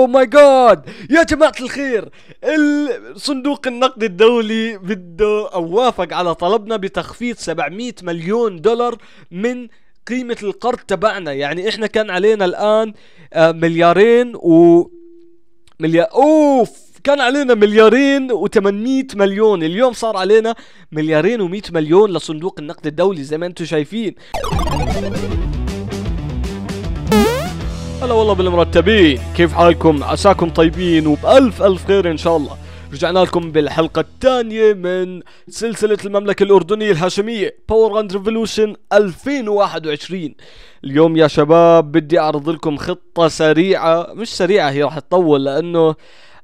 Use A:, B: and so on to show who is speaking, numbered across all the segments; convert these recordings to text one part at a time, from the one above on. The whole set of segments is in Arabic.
A: اوه ماي جاد يا جماعه الخير الصندوق النقد الدولي بده او وافق على طلبنا بتخفيض 700 مليون دولار من قيمه القرض تبعنا يعني احنا كان علينا الان آه، مليارين و مليار اوف كان علينا مليارين و800 مليون اليوم صار علينا مليارين و100 مليون لصندوق النقد الدولي زي ما انتم شايفين هلا والله بالمرتبين كيف حالكم عساكم طيبين وبألف ألف خير إن شاء الله رجعنا لكم بالحلقة الثانية من سلسلة المملكة الأردنية الهاشمية باور اند ريفولوشن 2021 اليوم يا شباب بدي أعرض لكم خطة سريعة مش سريعة هي راح تطول لأنه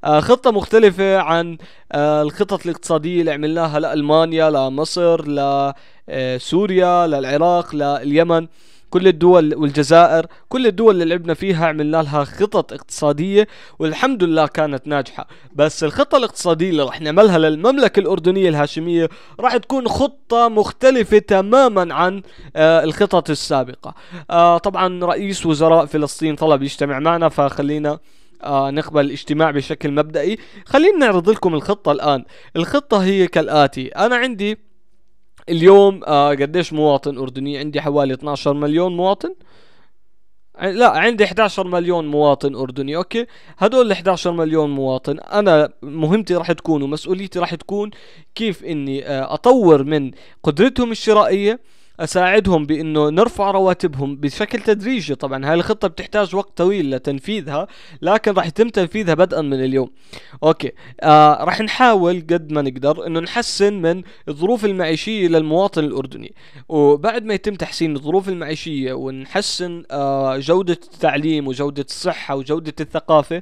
A: آه، خطة مختلفة عن آه، الخطط الاقتصادية اللي عملناها لألمانيا لمصر لسوريا آه، للعراق لليمن كل الدول والجزائر كل الدول اللي لعبنا فيها عملنا لها خطط اقتصادية والحمد لله كانت ناجحة بس الخطة الاقتصادية اللي راح نعملها للمملكة الأردنية الهاشمية راح تكون خطة مختلفة تماما عن آه الخطط السابقة آه طبعا رئيس وزراء فلسطين طلب يجتمع معنا فخلينا آه نقبل الاجتماع بشكل مبدئي خلينا نعرض لكم الخطة الآن الخطة هي كالآتي أنا عندي اليوم آه قديش مواطن اردني عندي حوالي 12 مليون مواطن لا عندي 11 مليون مواطن اردني اوكي هدول ال 11 مليون مواطن انا مهمتي راح تكون ومسؤوليتي راح تكون كيف اني آه، اطور من قدرتهم الشرائيه اساعدهم بانه نرفع رواتبهم بشكل تدريجي طبعا هاي الخطه بتحتاج وقت طويل لتنفيذها لكن راح يتم تنفيذها بدءا من اليوم اوكي آه راح نحاول قد ما نقدر انه نحسن من الظروف المعيشيه للمواطن الاردني وبعد ما يتم تحسين الظروف المعيشيه ونحسن آه جوده التعليم وجوده الصحه وجوده الثقافه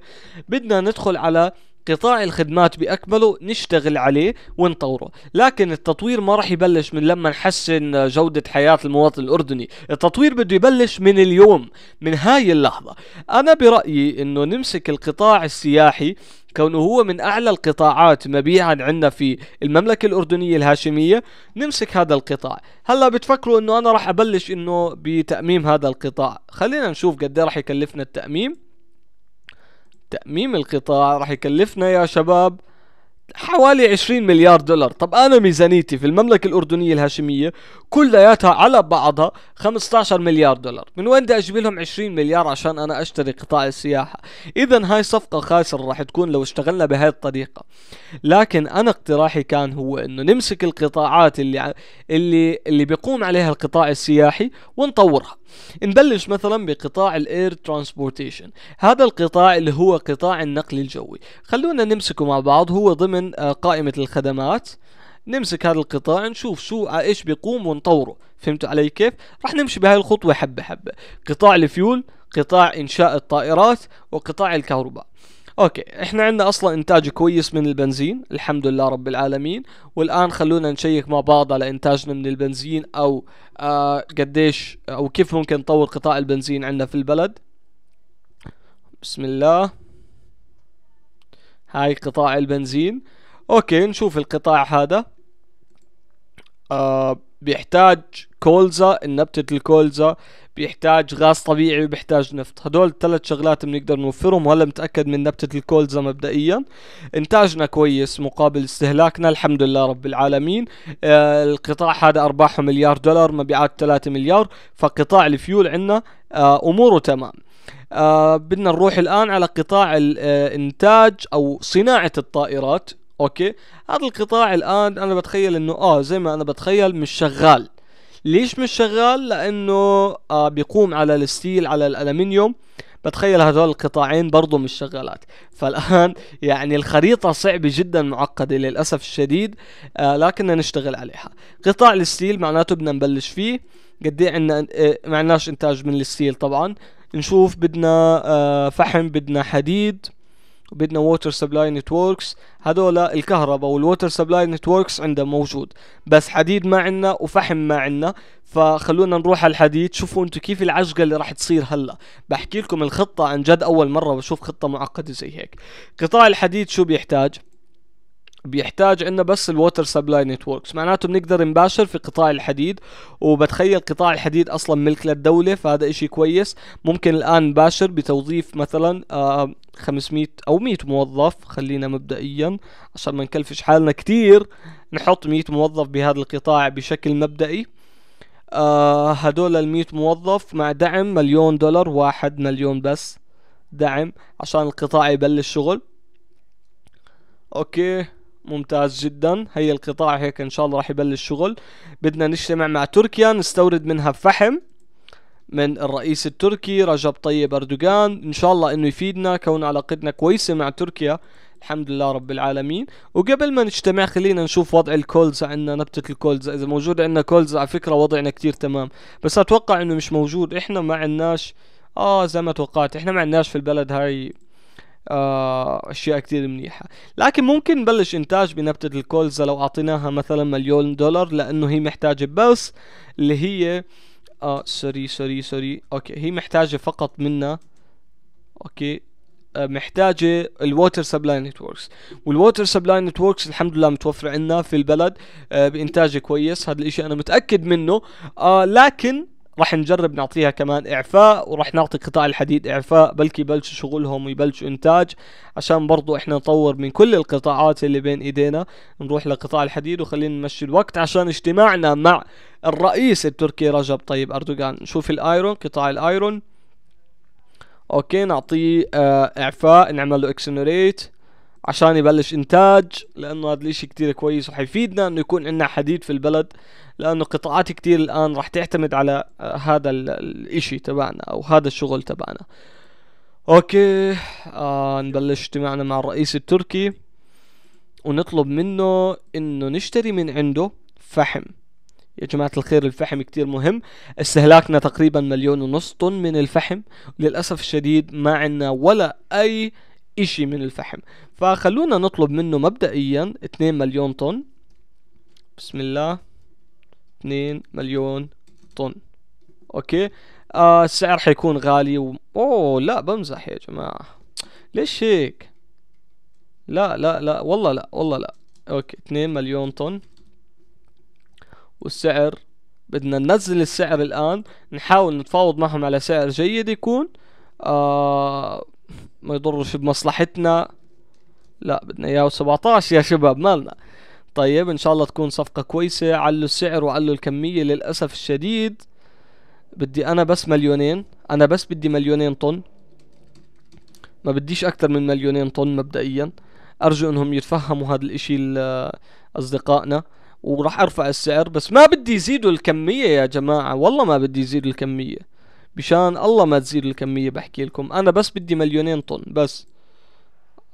A: بدنا ندخل على قطاع الخدمات باكمله نشتغل عليه ونطوره لكن التطوير ما راح يبلش من لما نحسن جودة حياة المواطن الاردني التطوير بده يبلش من اليوم من هاي اللحظة انا برأيي انه نمسك القطاع السياحي كونه هو من اعلى القطاعات مبيعا عندنا في المملكه الاردنيه الهاشميه نمسك هذا القطاع هلا بتفكروا انه انا راح ابلش انه بتاميم هذا القطاع خلينا نشوف قد إيه راح يكلفنا التاميم تأميم القطاع راح يكلفنا يا شباب حوالي 20 مليار دولار طب أنا ميزانيتي في المملكة الأردنية الهاشمية كلياتها على بعضها 15 مليار دولار من وين بدي أجيب لهم 20 مليار عشان أنا أشتري قطاع السياحة إذا هاي صفقة خاسرة راح تكون لو اشتغلنا بهاي الطريقة لكن أنا اقتراحي كان هو أنه نمسك القطاعات اللي اللي اللي بيقوم عليها القطاع السياحي ونطورها نبلش مثلا بقطاع الاير ترانسبورتيشن هذا القطاع اللي هو قطاع النقل الجوي خلونا نمسكه مع بعض هو ضمن آه، قائمة الخدمات نمسك هذا القطاع نشوف شو آه، ايش بيقوم ونطوره فهمتوا علي كيف راح نمشي بهاي الخطوة حبة حبة قطاع الفيول قطاع انشاء الطائرات وقطاع الكهرباء اوكي احنا عندنا اصلا انتاج كويس من البنزين الحمد لله رب العالمين والان خلونا نشيك مع بعض على انتاجنا من البنزين او آه قديش او كيف ممكن نطور قطاع البنزين عندنا في البلد بسم الله هاي قطاع البنزين اوكي نشوف القطاع هذا آه بيحتاج كولزا نبتة الكولزا بيحتاج غاز طبيعي وبيحتاج نفط هدول الثلاث شغلات بنقدر نوفرهم وهلا متأكد من نبتة الكولزا مبدئيا انتاجنا كويس مقابل استهلاكنا الحمد لله رب العالمين آه القطاع هذا ارباحه مليار دولار مبيعات 3 مليار فقطاع الفيول عندنا آه اموره تمام آه بدنا نروح الآن على قطاع الإنتاج آه، أو صناعة الطائرات اوكي هذا القطاع الان انا بتخيل انه اه زي ما انا بتخيل مش شغال ليش مش شغال لانه آه بيقوم على الستيل على الالمنيوم بتخيل هذول القطاعين برضو مش شغالات فالآن يعني الخريطة صعبة جدا معقدة للأسف الشديد آه لكننا نشتغل عليها قطاع الستيل معناته بدنا نبلش فيه قد ايه عندنا آه، معناش انتاج من الستيل طبعا نشوف بدنا آه فحم بدنا حديد وبدنا ووتر سبلاي نتوركس هذول الكهرباء والووتر سبلاي نتوركس عندنا موجود بس حديد ما عندنا وفحم ما عندنا فخلونا نروح على الحديد شوفوا انتم كيف العجقه اللي راح تصير هلا بحكي لكم الخطه عن جد اول مره بشوف خطه معقده زي هيك قطاع الحديد شو بيحتاج بيحتاج عندنا بس الووتر سبلاي نتوركس معناته بنقدر نباشر في قطاع الحديد وبتخيل قطاع الحديد اصلا ملك للدوله فهذا اشي كويس ممكن الان نباشر بتوظيف مثلا 500 آه، او 100 موظف خلينا مبدئيا عشان ما نكلفش حالنا كتير نحط 100 موظف بهذا القطاع بشكل مبدئي آه، هدول ال 100 موظف مع دعم مليون دولار واحد مليون بس دعم عشان القطاع يبلش شغل اوكي ممتاز جدا هي القطاع هيك ان شاء الله راح يبلش شغل بدنا نجتمع مع تركيا نستورد منها فحم من الرئيس التركي رجب طيب اردوغان ان شاء الله انه يفيدنا كون علاقتنا كويسه مع تركيا الحمد لله رب العالمين وقبل ما نجتمع خلينا نشوف وضع الكولز عندنا نبتة الكولز اذا موجود عندنا كولز على فكرة وضعنا كتير تمام بس اتوقع انه مش موجود احنا ما عندناش اه زي ما توقعت احنا ما عندناش في البلد هاي آه، اشياء كتير منيحة لكن ممكن نبلش انتاج بنبتة الكولزا لو اعطيناها مثلا مليون دولار لانه هي محتاجة بس اللي هي اه سوري سوري سوري اوكي هي محتاجة فقط منا اوكي آه، محتاجة الووتر سبلاي نتوركس والووتر سبلاي نتوركس الحمد لله متوفرة عندنا في البلد آه، بإنتاج كويس هذا الإشي أنا متأكد منه لكن راح نجرب نعطيها كمان اعفاء وراح نعطي قطاع الحديد اعفاء بلكي يبلشوا شغلهم ويبلشوا انتاج عشان برضو احنا نطور من كل القطاعات اللي بين ايدينا نروح لقطاع الحديد وخلينا نمشي الوقت عشان اجتماعنا مع الرئيس التركي رجب طيب اردوغان نشوف الايرون قطاع الايرون اوكي نعطيه آه، اعفاء نعمل له اكسنوريت عشان يبلش انتاج لانه هذا الاشي كتير كويس وحيفيدنا انه يكون عندنا حديد في البلد لانه قطاعات كتير الان راح تعتمد على آه، هذا الاشي تبعنا او هذا الشغل تبعنا اوكي آه نبلش اجتماعنا مع الرئيس التركي ونطلب منه انه نشتري من عنده فحم يا جماعة الخير الفحم كتير مهم استهلاكنا تقريبا مليون ونص طن من الفحم للأسف الشديد ما عندنا ولا أي إشي من الفحم فخلونا نطلب منه مبدئيا 2 مليون طن بسم الله 2 مليون طن اوكي آه السعر حيكون غالي و... اوه لا بمزح يا جماعة ليش هيك لا لا لا والله لا والله لا اوكي 2 مليون طن والسعر بدنا ننزل السعر الان نحاول نتفاوض معهم على سعر جيد يكون آه ما يضرش بمصلحتنا لا بدنا اياه 17 يا شباب مالنا طيب ان شاء الله تكون صفقه كويسه علوا السعر وعلوا الكميه للاسف الشديد بدي انا بس مليونين انا بس بدي مليونين طن ما بديش اكثر من مليونين طن مبدئيا ارجو انهم يتفهموا هذا الاشي لاصدقائنا وراح ارفع السعر بس ما بدي يزيدوا الكمية يا جماعة والله ما بدي يزيدوا الكمية بشان الله ما تزيد الكمية بحكي لكم انا بس بدي مليونين طن بس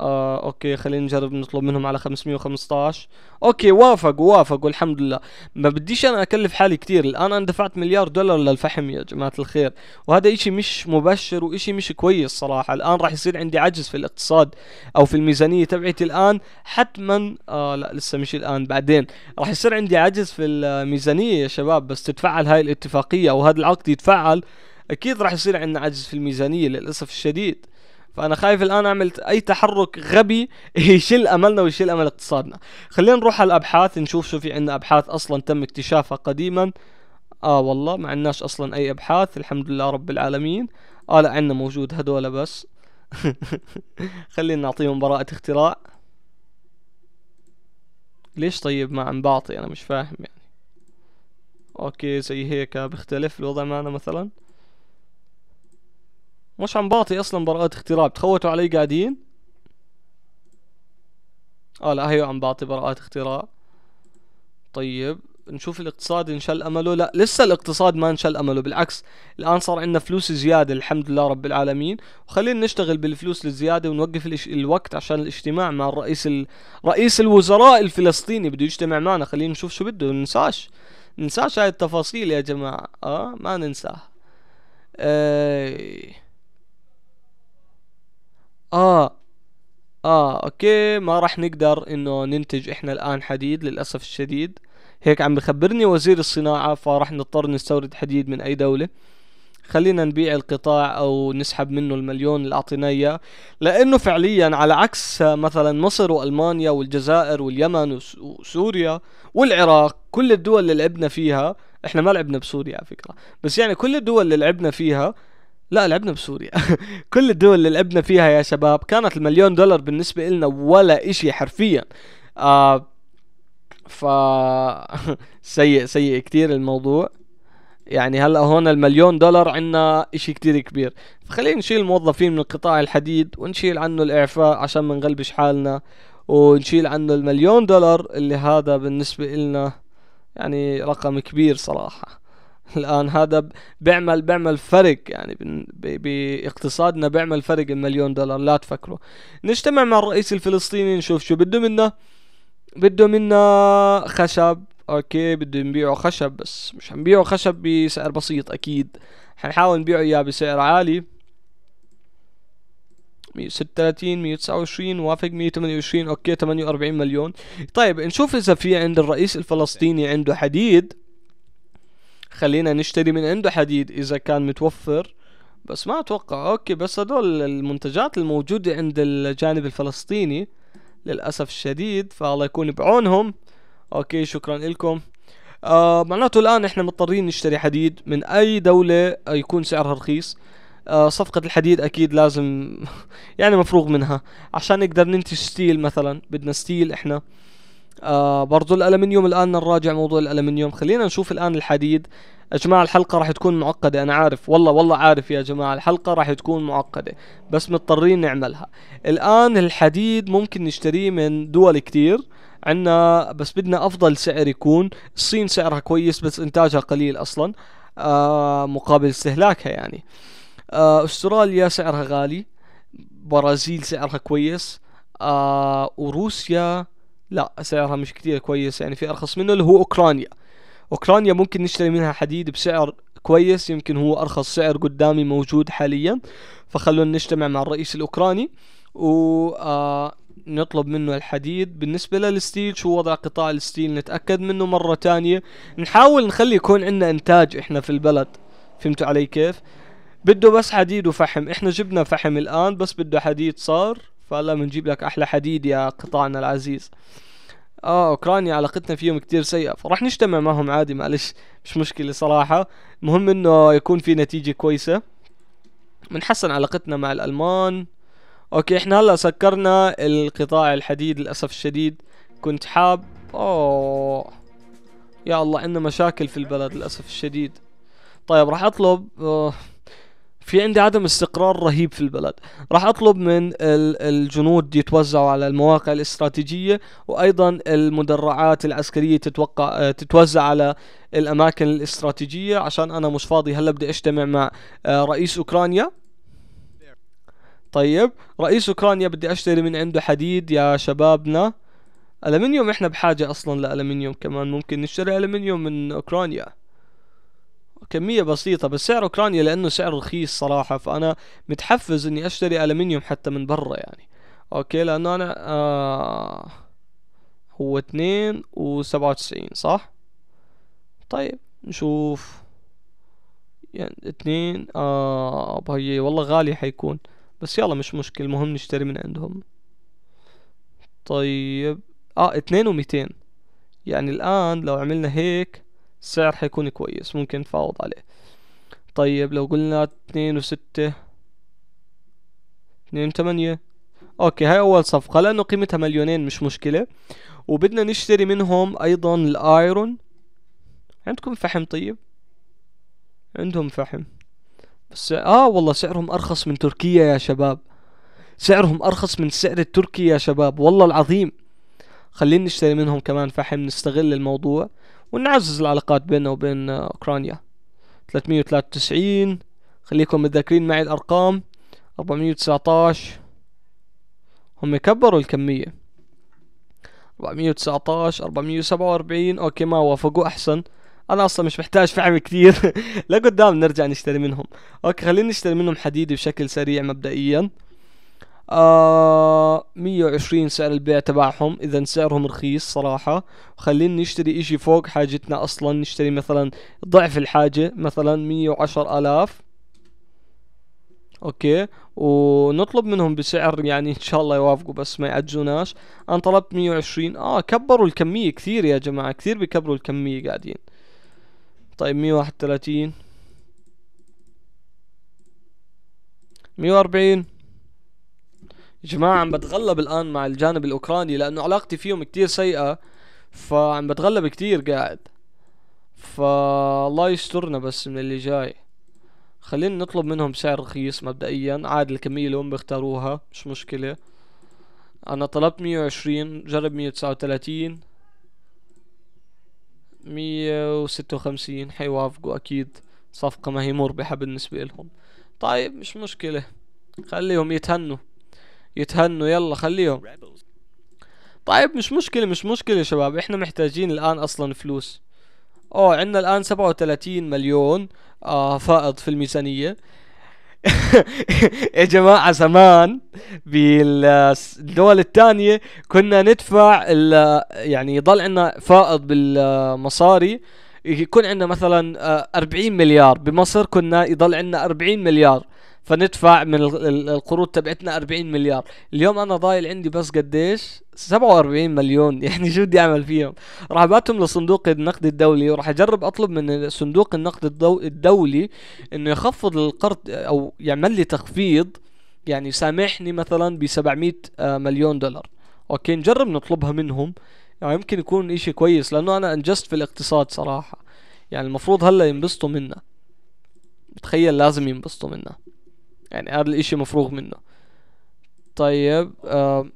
A: آه اوكي خلينا نجرب نطلب منهم على 515 اوكي وافقوا وافقوا الحمد لله ما بديش انا اكلف حالي كثير الان انا دفعت مليار دولار للفحم يا جماعه الخير وهذا اشي مش مبشر واشي مش كويس صراحه الان راح يصير عندي عجز في الاقتصاد او في الميزانيه تبعتي الان حتما آه لا لسه مش الان بعدين راح يصير عندي عجز في الميزانيه يا شباب بس تتفعل هاي الاتفاقيه او العقد يتفعل اكيد راح يصير عندنا عجز في الميزانيه للاسف الشديد فانا خايف الان اعمل اي تحرك غبي يشيل املنا ويشيل امل اقتصادنا خلينا نروح على الابحاث نشوف شو في عندنا ابحاث اصلا تم اكتشافها قديما اه والله ما عندناش اصلا اي ابحاث الحمد لله رب العالمين اه لا عندنا موجود هذول بس خلينا نعطيهم براءة اختراع ليش طيب ما عم بعطي انا مش فاهم يعني اوكي زي هيك بختلف الوضع معنا مثلا مش عم بعطي اصلا براءات اختراع بتخوتوا علي قاعدين اه لا هيو عم بعطي براءات اختراع طيب نشوف الاقتصاد انشل امله لا لسه الاقتصاد ما انشل امله بالعكس الان صار عندنا فلوس زياده الحمد لله رب العالمين وخلينا نشتغل بالفلوس الزياده ونوقف الاش... الوقت عشان الاجتماع مع الرئيس ال... رئيس الوزراء الفلسطيني بده يجتمع معنا خلينا نشوف شو بده ننساش ننساش هاي التفاصيل يا جماعه اه ما ننساها ايه اه اه اوكي ما راح نقدر انه ننتج احنا الان حديد للاسف الشديد هيك عم بخبرني وزير الصناعة فراح نضطر نستورد حديد من اي دولة خلينا نبيع القطاع او نسحب منه المليون اللي اعطينا اياه لانه فعليا على عكس مثلا مصر والمانيا والجزائر واليمن وسوريا والعراق كل الدول اللي لعبنا فيها احنا ما لعبنا بسوريا على فكرة بس يعني كل الدول اللي لعبنا فيها لا لعبنا بسوريا كل الدول اللي لعبنا فيها يا شباب كانت المليون دولار بالنسبة لنا ولا اشي حرفيا آه ف سيء سيء كتير الموضوع يعني هلا هون المليون دولار عنا اشي كتير كبير فخلينا نشيل الموظفين من قطاع الحديد ونشيل عنه الاعفاء عشان ما نغلبش حالنا ونشيل عنه المليون دولار اللي هذا بالنسبة لنا يعني رقم كبير صراحة الان هذا بيعمل بيعمل فرق يعني باقتصادنا بيعمل فرق المليون دولار لا تفكروا نجتمع مع الرئيس الفلسطيني نشوف شو بده منا بده منا خشب اوكي بده نبيعه خشب بس مش حنبيعه خشب بسعر بسيط اكيد حنحاول نبيعه اياه بسعر عالي 136 129 وافق 128 اوكي 48 مليون طيب نشوف اذا في عند الرئيس الفلسطيني عنده حديد خلينا نشتري من عنده حديد اذا كان متوفر بس ما اتوقع اوكي بس هدول المنتجات الموجودة عند الجانب الفلسطيني للأسف الشديد فالله يكون بعونهم اوكي شكرا لكم آه معناته الان احنا مضطرين نشتري حديد من اي دولة يكون سعرها رخيص آه صفقة الحديد اكيد لازم يعني مفروغ منها عشان نقدر ننتج ستيل مثلا بدنا ستيل احنا آه برضو الالمنيوم الان نراجع موضوع الالمنيوم خلينا نشوف الان الحديد يا جماعه الحلقه راح تكون معقده انا عارف والله والله عارف يا جماعه الحلقه راح تكون معقده بس مضطرين نعملها الان الحديد ممكن نشتريه من دول كتير عنا بس بدنا افضل سعر يكون الصين سعرها كويس بس انتاجها قليل اصلا آه مقابل استهلاكها يعني آه استراليا سعرها غالي برازيل سعرها كويس آه وروسيا لا سعرها مش كتير كويس يعني في ارخص منه اللي هو اوكرانيا اوكرانيا ممكن نشتري منها حديد بسعر كويس يمكن هو ارخص سعر قدامي موجود حاليا فخلونا نجتمع مع الرئيس الاوكراني و آه، نطلب منه الحديد بالنسبة للستيل شو وضع قطاع الستيل نتأكد منه مرة تانية نحاول نخلي يكون عندنا انتاج احنا في البلد فهمتوا علي كيف بده بس حديد وفحم احنا جبنا فحم الان بس بده حديد صار فالله بنجيب لك احلى حديد يا قطاعنا العزيز اه اوكرانيا علاقتنا فيهم كتير سيئة فرح نجتمع معهم عادي معلش مش مشكلة صراحة المهم انه يكون في نتيجة كويسة بنحسن علاقتنا مع الالمان اوكي احنا هلا سكرنا القطاع الحديد للاسف الشديد كنت حاب اوه يا الله عندنا مشاكل في البلد للاسف الشديد طيب راح اطلب أوه. في عندي عدم استقرار رهيب في البلد راح اطلب من الجنود يتوزعوا على المواقع الاستراتيجية وايضا المدرعات العسكرية تتوقع تتوزع على الاماكن الاستراتيجية عشان انا مش فاضي هلا بدي اجتمع مع آه، رئيس اوكرانيا طيب رئيس اوكرانيا بدي اشتري من عنده حديد يا شبابنا الومنيوم احنا بحاجة اصلا لالومنيوم كمان ممكن نشتري الومنيوم من اوكرانيا كمية بسيطة بس سعر اوكرانيا لانه سعره رخيص صراحة فانا متحفز اني اشتري الومنيوم حتى من برا يعني اوكي لانه انا آه هو اتنين وسبعة وتسعين صح طيب نشوف يعني اتنين آه بهي والله غالي حيكون بس يلا مش مشكل المهم نشتري من عندهم طيب اه اتنين وميتين يعني الان لو عملنا هيك السعر حيكون كويس ممكن نتفاوض عليه طيب لو قلنا اثنين وستة اثنين وثمانية اوكي هاي اول صفقة لانه قيمتها مليونين مش مشكلة وبدنا نشتري منهم ايضا الايرون عندكم فحم طيب عندهم فحم بس اه والله سعرهم ارخص من تركيا يا شباب سعرهم ارخص من سعر التركي يا شباب والله العظيم خلينا نشتري منهم كمان فحم نستغل الموضوع ونعزز العلاقات بيننا وبين أوكرانيا 393 خليكم متذكرين معي الأرقام 419 هم كبروا الكمية 419 447 أوكي ما وافقوا أحسن أنا أصلا مش محتاج فحم كتير لقدام نرجع نشتري منهم أوكي خلينا نشتري منهم حديد بشكل سريع مبدئيا آه، مية 120 سعر البيع تبعهم اذا سعرهم رخيص صراحة خلينا نشتري اشي فوق حاجتنا اصلا نشتري مثلا ضعف الحاجة مثلا 110 الاف اوكي ونطلب منهم بسعر يعني ان شاء الله يوافقوا بس ما يعجزوناش انا طلبت 120 اه كبروا الكمية كثير يا جماعة كثير بكبروا الكمية قاعدين طيب 131 140 جماعة عم بتغلب الآن مع الجانب الأوكراني لأنه علاقتي فيهم كتير سيئة فعم بتغلب كتير قاعد فالله يسترنا بس من اللي جاي خلينا نطلب منهم سعر رخيص مبدئيا عاد الكمية اللي هم بيختاروها مش مشكلة أنا طلبت مية وعشرين جرب مية وتسعة وتلاتين مية وستة وخمسين حيوافقوا أكيد صفقة ما هي مربحة بالنسبة لهم طيب مش مشكلة خليهم يتهنوا يتهنوا يلا خليهم طيب مش مشكلة مش مشكلة يا شباب احنا محتاجين الان اصلا فلوس اوه عندنا الان 37 مليون آه فائض في الميزانية يا جماعة زمان بالدول الثانية كنا ندفع يعني يضل عندنا فائض بالمصاري يكون عندنا مثلا 40 آه، مليار بمصر كنا يضل عندنا 40 مليار فندفع من القروض تبعتنا 40 مليار اليوم انا ضايل عندي بس قديش 47 مليون يعني شو بدي اعمل فيهم راح ابعتهم لصندوق النقد الدولي وراح اجرب اطلب من صندوق النقد الدولي انه يخفض القرض او يعمل لي تخفيض يعني يسامحني مثلا ب 700 آه، مليون دولار اوكي نجرب نطلبها منهم يعني يمكن يكون اشي كويس لانه انا انجزت في الاقتصاد صراحة يعني المفروض هلا ينبسطوا منا بتخيل لازم ينبسطوا منا يعني هذا الاشي مفروغ منه طيب آه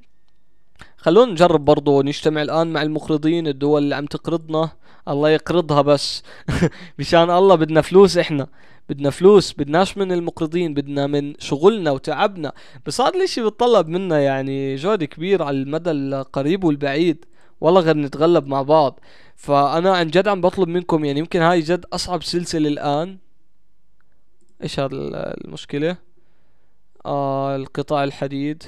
A: خلونا نجرب برضو نجتمع الآن مع المقرضين الدول اللي عم تقرضنا الله يقرضها بس مشان الله بدنا فلوس احنا بدنا فلوس بدناش من المقرضين بدنا من شغلنا وتعبنا بس هذا الاشي بتطلب منا يعني جهد كبير على المدى القريب والبعيد والله غير نتغلب مع بعض فانا عن جد عم بطلب منكم يعني يمكن هاي جد اصعب سلسلة الان ايش هذا المشكلة آه القطاع الحديد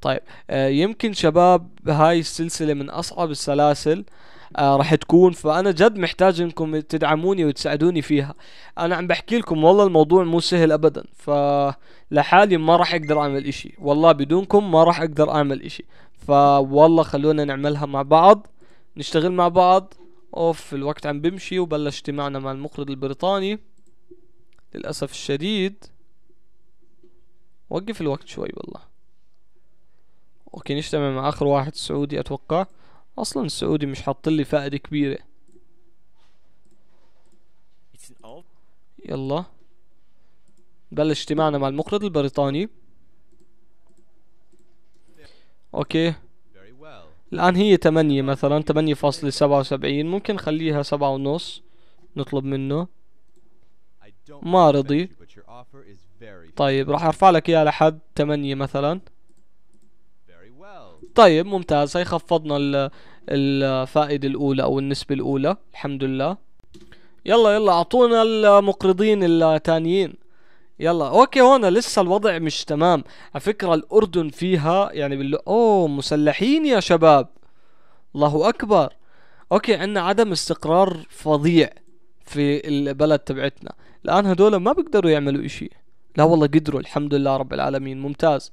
A: طيب آه يمكن شباب هاي السلسلة من أصعب السلاسل آه راح تكون فأنا جد محتاج إنكم تدعموني وتساعدوني فيها أنا عم بحكي لكم والله الموضوع مو سهل أبدا فلحالي ما راح أقدر أعمل إشي والله بدونكم ما راح أقدر أعمل إشي فوالله خلونا نعملها مع بعض نشتغل مع بعض اوف الوقت عم بمشي وبلش اجتماعنا مع المقرض البريطاني للأسف الشديد وقف الوقت شوي والله اوكي نجتمع مع اخر واحد سعودي اتوقع اصلا السعودي مش حاط لي فائده كبيره يلا بلش اجتماعنا مع المقرض البريطاني اوكي الان هي 8 مثلا 8.77 ممكن نخليها سبعة ونص نطلب منه ما رضي طيب راح ارفع لك اياه لحد 8 مثلا طيب ممتاز هي خفضنا الفائدة الأولى أو النسبة الأولى الحمد لله يلا يلا أعطونا المقرضين التانيين يلا اوكي هون لسه الوضع مش تمام على فكره الاردن فيها يعني بال اوه مسلحين يا شباب الله اكبر اوكي عندنا عدم استقرار فظيع في البلد تبعتنا الان هدول ما بيقدروا يعملوا اشي لا والله قدروا الحمد لله رب العالمين ممتاز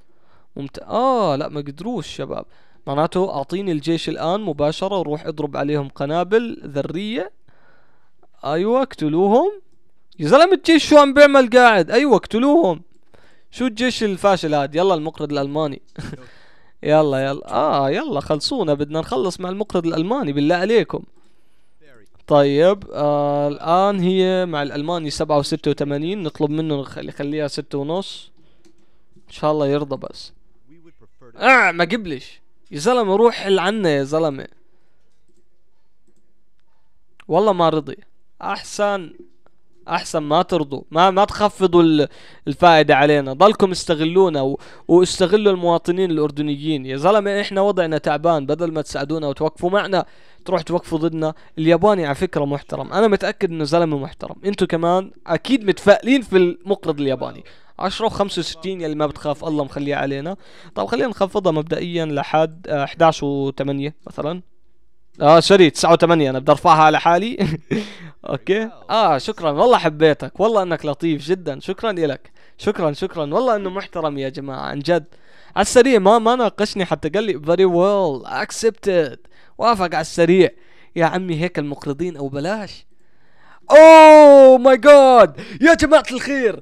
A: ممتاز اه لا ما قدروش شباب معناته اعطيني الجيش الان مباشرة وروح اضرب عليهم قنابل ذرية ايوه اقتلوهم يا زلمة الجيش شو عم بيعمل قاعد ايوه اقتلوهم شو الجيش الفاشل هاد يلا المقرض الالماني يلا يلا اه يلا خلصونا بدنا نخلص مع المقرض الالماني بالله عليكم طيب آه الآن هي مع الألماني سبعة وستة وثمانين نطلب منه يخليها ستة ونص إن شاء الله يرضى بس آه ما قبلش يا زلمة روح لعنا يا زلمة والله ما رضي أحسن احسن ما ترضوا ما ما تخفضوا الفائده علينا ضلكم استغلونا و... واستغلوا المواطنين الاردنيين يا زلمه احنا وضعنا تعبان بدل ما تساعدونا وتوقفوا معنا تروح توقفوا ضدنا الياباني على فكره محترم انا متاكد انه زلمه محترم انتوا كمان اكيد متفائلين في المقرض الياباني 10 و65 يلي ما بتخاف الله مخليها علينا طب خلينا نخفضها مبدئيا لحد 11 آه، و8 مثلا اه سوري 9 و8 انا بدي ارفعها على حالي اوكي اه شكرا والله حبيتك والله انك لطيف جدا شكرا لك شكرا شكرا والله انه محترم يا جماعه عن جد على السريع ما ما ناقشني حتى قال لي فيري ويل اكسبتد وافق على السريع يا عمي هيك المقرضين او بلاش اوه ماي جاد يا جماعه الخير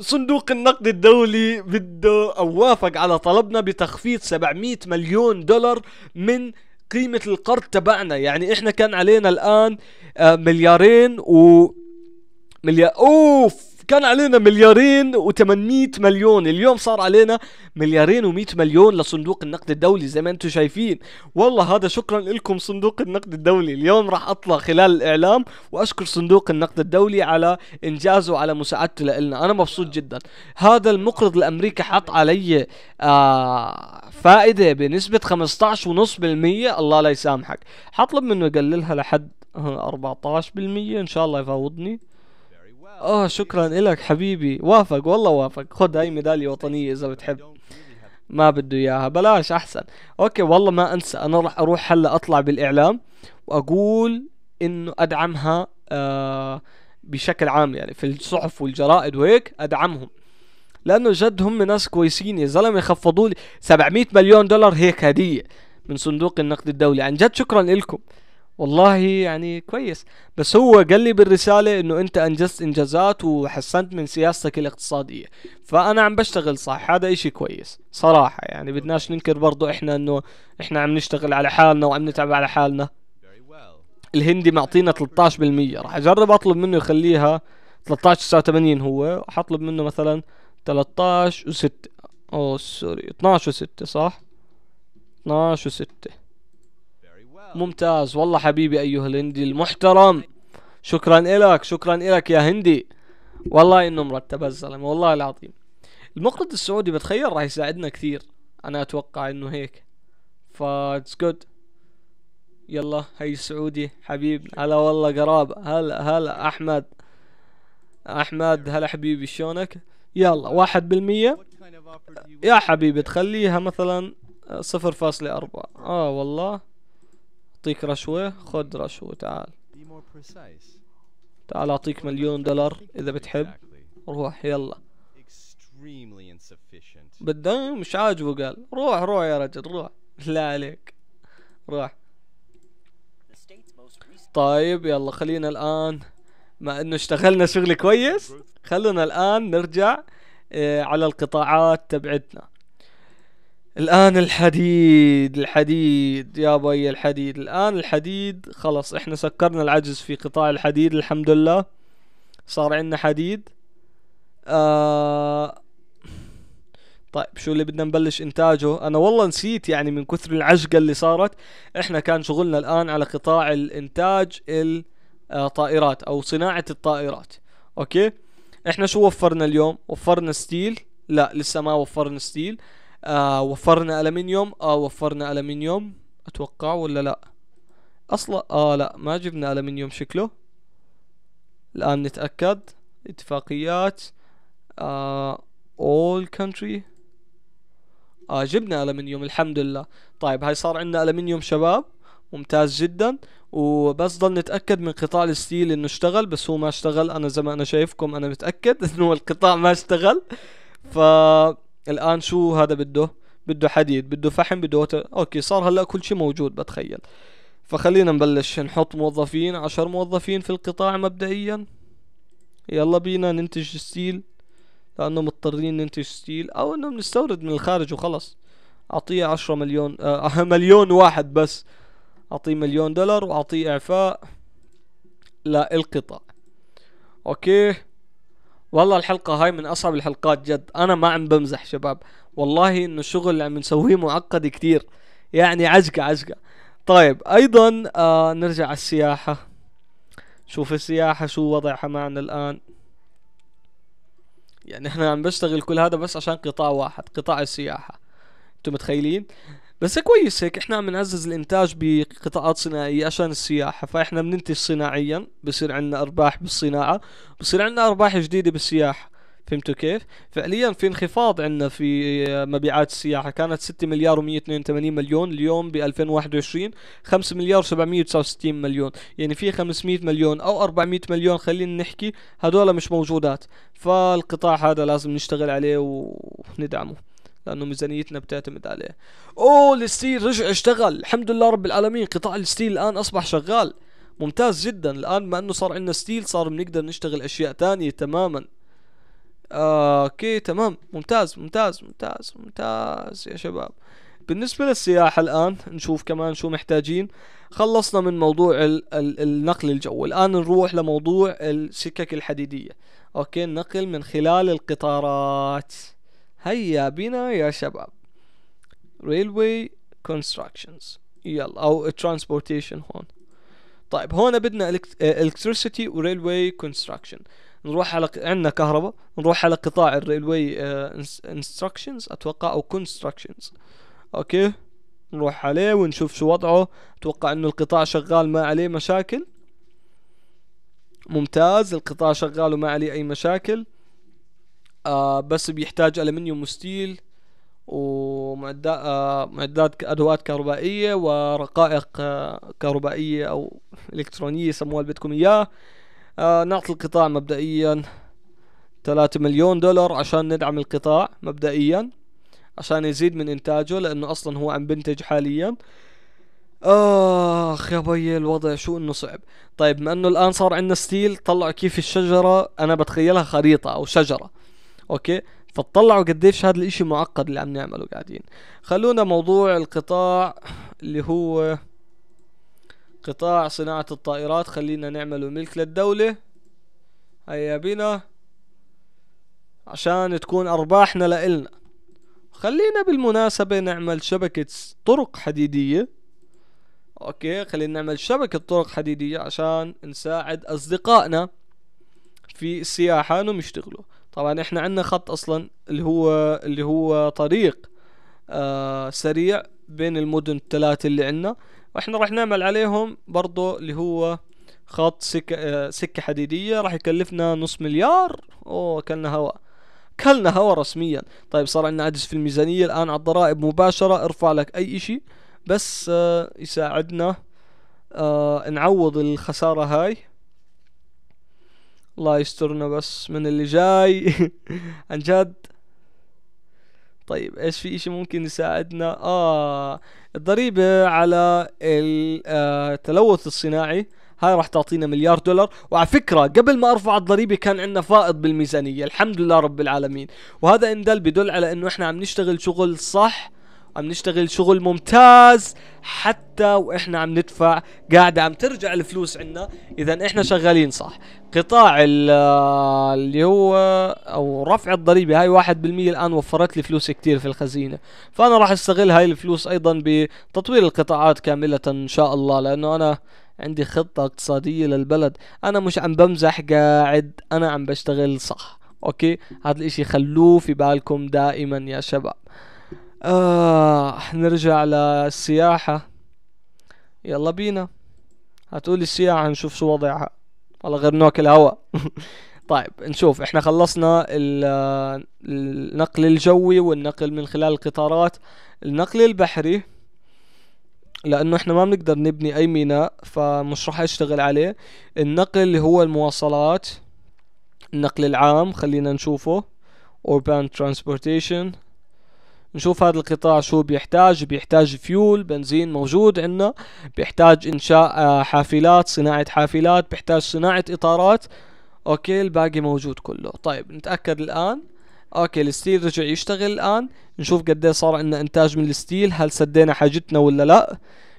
A: صندوق النقد الدولي بده او وافق على طلبنا بتخفيض 700 مليون دولار من قيمة القرض تبعنا يعني احنا كان علينا الان آه، مليارين و مليار اوف كان علينا مليارين و800 مليون اليوم صار علينا مليارين و100 مليون لصندوق النقد الدولي زي ما انتم شايفين والله هذا شكرا لكم صندوق النقد الدولي اليوم راح اطلع خلال الاعلام واشكر صندوق النقد الدولي على انجازه وعلى مساعدته لنا انا مبسوط جدا هذا المقرض الامريكي حط علي آه فائده بنسبه 15.5% الله لا يسامحك حطلب منه يقللها لحد 14% آه، ان شاء الله يفاوضني اه شكرا لك حبيبي وافق والله وافق خذ هاي ميدالية وطنية اذا بتحب ما بده اياها بلاش احسن اوكي والله ما انسى انا راح اروح هلا اطلع بالاعلام واقول انه ادعمها آه بشكل عام يعني في الصحف والجرائد وهيك ادعمهم لانه جد هم ناس كويسين يا زلمه خفضوا لي 700 مليون دولار هيك هديه من صندوق النقد الدولي عن جد شكرا لكم والله يعني كويس بس هو قال لي بالرسالة انه انت انجزت انجازات وحسنت من سياستك الاقتصادية فانا عم بشتغل صح هذا اشي كويس صراحة يعني بدناش ننكر برضو احنا انه احنا عم نشتغل على حالنا وعم نتعب على حالنا الهندي معطينا 13% راح اجرب اطلب منه يخليها 13 89 هو حطلب منه مثلا 13 و6 او سوري 12 و6 صح 12 و6 ممتاز والله حبيبي أيها الهندي المحترم شكرا لك شكرا لك يا هندي والله إنه مرتب الزلمة والله العظيم المقرض السعودي بتخيل راح يساعدنا كثير أنا أتوقع إنه هيك فا اتس جود يلا هي السعودي حبيب هلا والله قراب هلا هلا أحمد أحمد هلا حبيبي شلونك يلا واحد بالمية يا حبيبي تخليها مثلا صفر فاصلة أربعة آه والله اعطيك رشوة خد رشوة تعال تعال اعطيك مليون دولار اذا بتحب روح يلا بدنا مش عاجبه قال روح روح يا رجل روح لا عليك روح طيب يلا خلينا الان مع انه اشتغلنا شغل كويس خلونا الان نرجع آه، على القطاعات تبعتنا الان الحديد الحديد يا بي الحديد الان الحديد خلص احنا سكرنا العجز في قطاع الحديد الحمد لله صار عندنا حديد آه طيب شو اللي بدنا نبلش انتاجه انا والله نسيت يعني من كثر العجقه اللي صارت احنا كان شغلنا الان على قطاع الانتاج الطائرات آه، او صناعه الطائرات اوكي احنا شو وفرنا اليوم وفرنا ستيل لا لسه ما وفرنا ستيل آه وفرنا ألمنيوم آه وفرنا ألمنيوم أتوقع ولا لا أصلا آه لا ما جبنا ألمنيوم شكله الآن نتأكد اتفاقيات آه all country آه جبنا ألمنيوم الحمد لله طيب هاي صار عندنا ألمنيوم شباب ممتاز جدا وبس ضل نتاكد من قطاع الستيل انه اشتغل بس هو ما اشتغل انا زي ما انا شايفكم انا متاكد انه القطاع ما اشتغل ف الان شو هذا بده بده حديد بده فحم بده وتر. اوكي صار هلا كل شيء موجود بتخيل فخلينا نبلش نحط موظفين عشر موظفين في القطاع مبدئيا يلا بينا ننتج ستيل لانه مضطرين ننتج ستيل او انه بنستورد من الخارج وخلص اعطيه عشرة مليون آه مليون واحد بس اعطيه مليون دولار واعطيه اعفاء للقطاع اوكي والله الحلقة هاي من أصعب الحلقات جد أنا ما عم بمزح شباب والله إنه الشغل اللي عم نسويه معقد كتير يعني عزقة عزقة طيب أيضا آه نرجع على السياحة شوف السياحة شو وضعها معنا الآن يعني احنا عم بشتغل كل هذا بس عشان قطاع واحد قطاع السياحة انتم متخيلين بس كويس هيك احنا عم نعزز الانتاج بقطاعات صناعيه عشان السياحه فاحنا بننتج صناعيا بصير عندنا ارباح بالصناعه بصير عندنا ارباح جديده بالسياحه فهمتوا كيف؟ فعليا في انخفاض عندنا في مبيعات السياحه كانت 6 مليار و182 مليون اليوم ب 2021 5 مليار و769 مليون يعني في 500 مليون او 400 مليون خلينا نحكي هذول مش موجودات فالقطاع هذا لازم نشتغل عليه وندعمه لانه ميزانيتنا بتعتمد عليه اوه الستيل رجع اشتغل الحمد لله رب العالمين قطاع الستيل الان اصبح شغال ممتاز جدا الان ما انه صار عندنا ستيل صار بنقدر نشتغل اشياء تانية تماما اوكي تمام ممتاز ممتاز ممتاز ممتاز يا شباب بالنسبة للسياحة الآن نشوف كمان شو محتاجين خلصنا من موضوع الـ الـ النقل الجوي الآن نروح لموضوع السكك الحديدية أوكي النقل من خلال القطارات هيا بنا يا شباب railway constructions يلا او transportation هون طيب هون بدنا electricity و railway construction نروح على عندنا كهرباء نروح على قطاع الريلوي آه، instructions اتوقع او constructions اوكي نروح عليه ونشوف شو وضعه اتوقع انه القطاع شغال ما عليه مشاكل ممتاز القطاع شغال وما عليه اي مشاكل آه بس بيحتاج ألمنيوم وستيل ومعدات آه معدات أدوات كهربائية ورقائق آه كهربائية أو إلكترونية يسموها بدكم إياه آه نعطي القطاع مبدئيا ثلاثة مليون دولار عشان ندعم القطاع مبدئيا عشان يزيد من إنتاجه لأنه أصلا هو عم بنتج حاليا اخ يا بي الوضع شو انه صعب طيب ما انه الان صار عندنا ستيل طلعوا كيف الشجرة انا بتخيلها خريطة او شجرة اوكي فتطلعوا قديش هذا الاشي معقد اللي عم نعمله قاعدين خلونا موضوع القطاع اللي هو قطاع صناعة الطائرات خلينا نعمله ملك للدولة هيا بنا عشان تكون ارباحنا لإلنا خلينا بالمناسبة نعمل شبكة طرق حديدية اوكي خلينا نعمل شبكة طرق حديدية عشان نساعد اصدقائنا في السياحة انهم يشتغلوا طبعا احنا عندنا خط اصلا اللي هو اللي هو طريق آه سريع بين المدن الثلاثة اللي عندنا واحنا راح نعمل عليهم برضو اللي هو خط سكة, آه سكة حديدية راح يكلفنا نص مليار اوه اكلنا هواء كلنا هوا رسميا طيب صار عندنا عجز في الميزانية الآن على الضرائب مباشرة ارفع لك أي إشي بس آه يساعدنا آه نعوض الخسارة هاي الله يسترنا بس من اللي جاي عن جد طيب ايش في اشي ممكن يساعدنا اه الضريبة على التلوث آه، الصناعي هاي راح تعطينا مليار دولار وعلى فكرة قبل ما ارفع الضريبة كان عندنا فائض بالميزانية الحمد لله رب العالمين وهذا ان بدل على انه احنا عم نشتغل شغل صح عم نشتغل شغل ممتاز حتى واحنا عم ندفع قاعدة عم ترجع الفلوس عنا اذا احنا شغالين صح قطاع آه، اللي هو او رفع الضريبة هاي واحد بالمية الان وفرت لي فلوس كتير في الخزينة فانا راح استغل هاي الفلوس ايضا بتطوير القطاعات كاملة ان شاء الله لانه انا عندي خطة اقتصادية للبلد انا مش عم بمزح قاعد انا عم بشتغل صح اوكي هذا الاشي خلوه في بالكم دائما يا شباب آه نرجع للسياحة يلا بينا هتقولي السياحة نشوف شو وضعها والله غير ناكل هوا طيب نشوف احنا خلصنا النقل الجوي والنقل من خلال القطارات النقل البحري لانه احنا ما بنقدر نبني اي ميناء فمش راح اشتغل عليه النقل اللي هو المواصلات النقل العام خلينا نشوفه urban transportation نشوف هذا القطاع شو بيحتاج بيحتاج فيول بنزين موجود عندنا بيحتاج انشاء آه، حافلات صناعة حافلات بيحتاج صناعة اطارات اوكي الباقي موجود كله طيب نتأكد الان اوكي الستيل رجع يشتغل الان نشوف قد إيه صار عندنا انتاج من الستيل هل سدينا حاجتنا ولا لا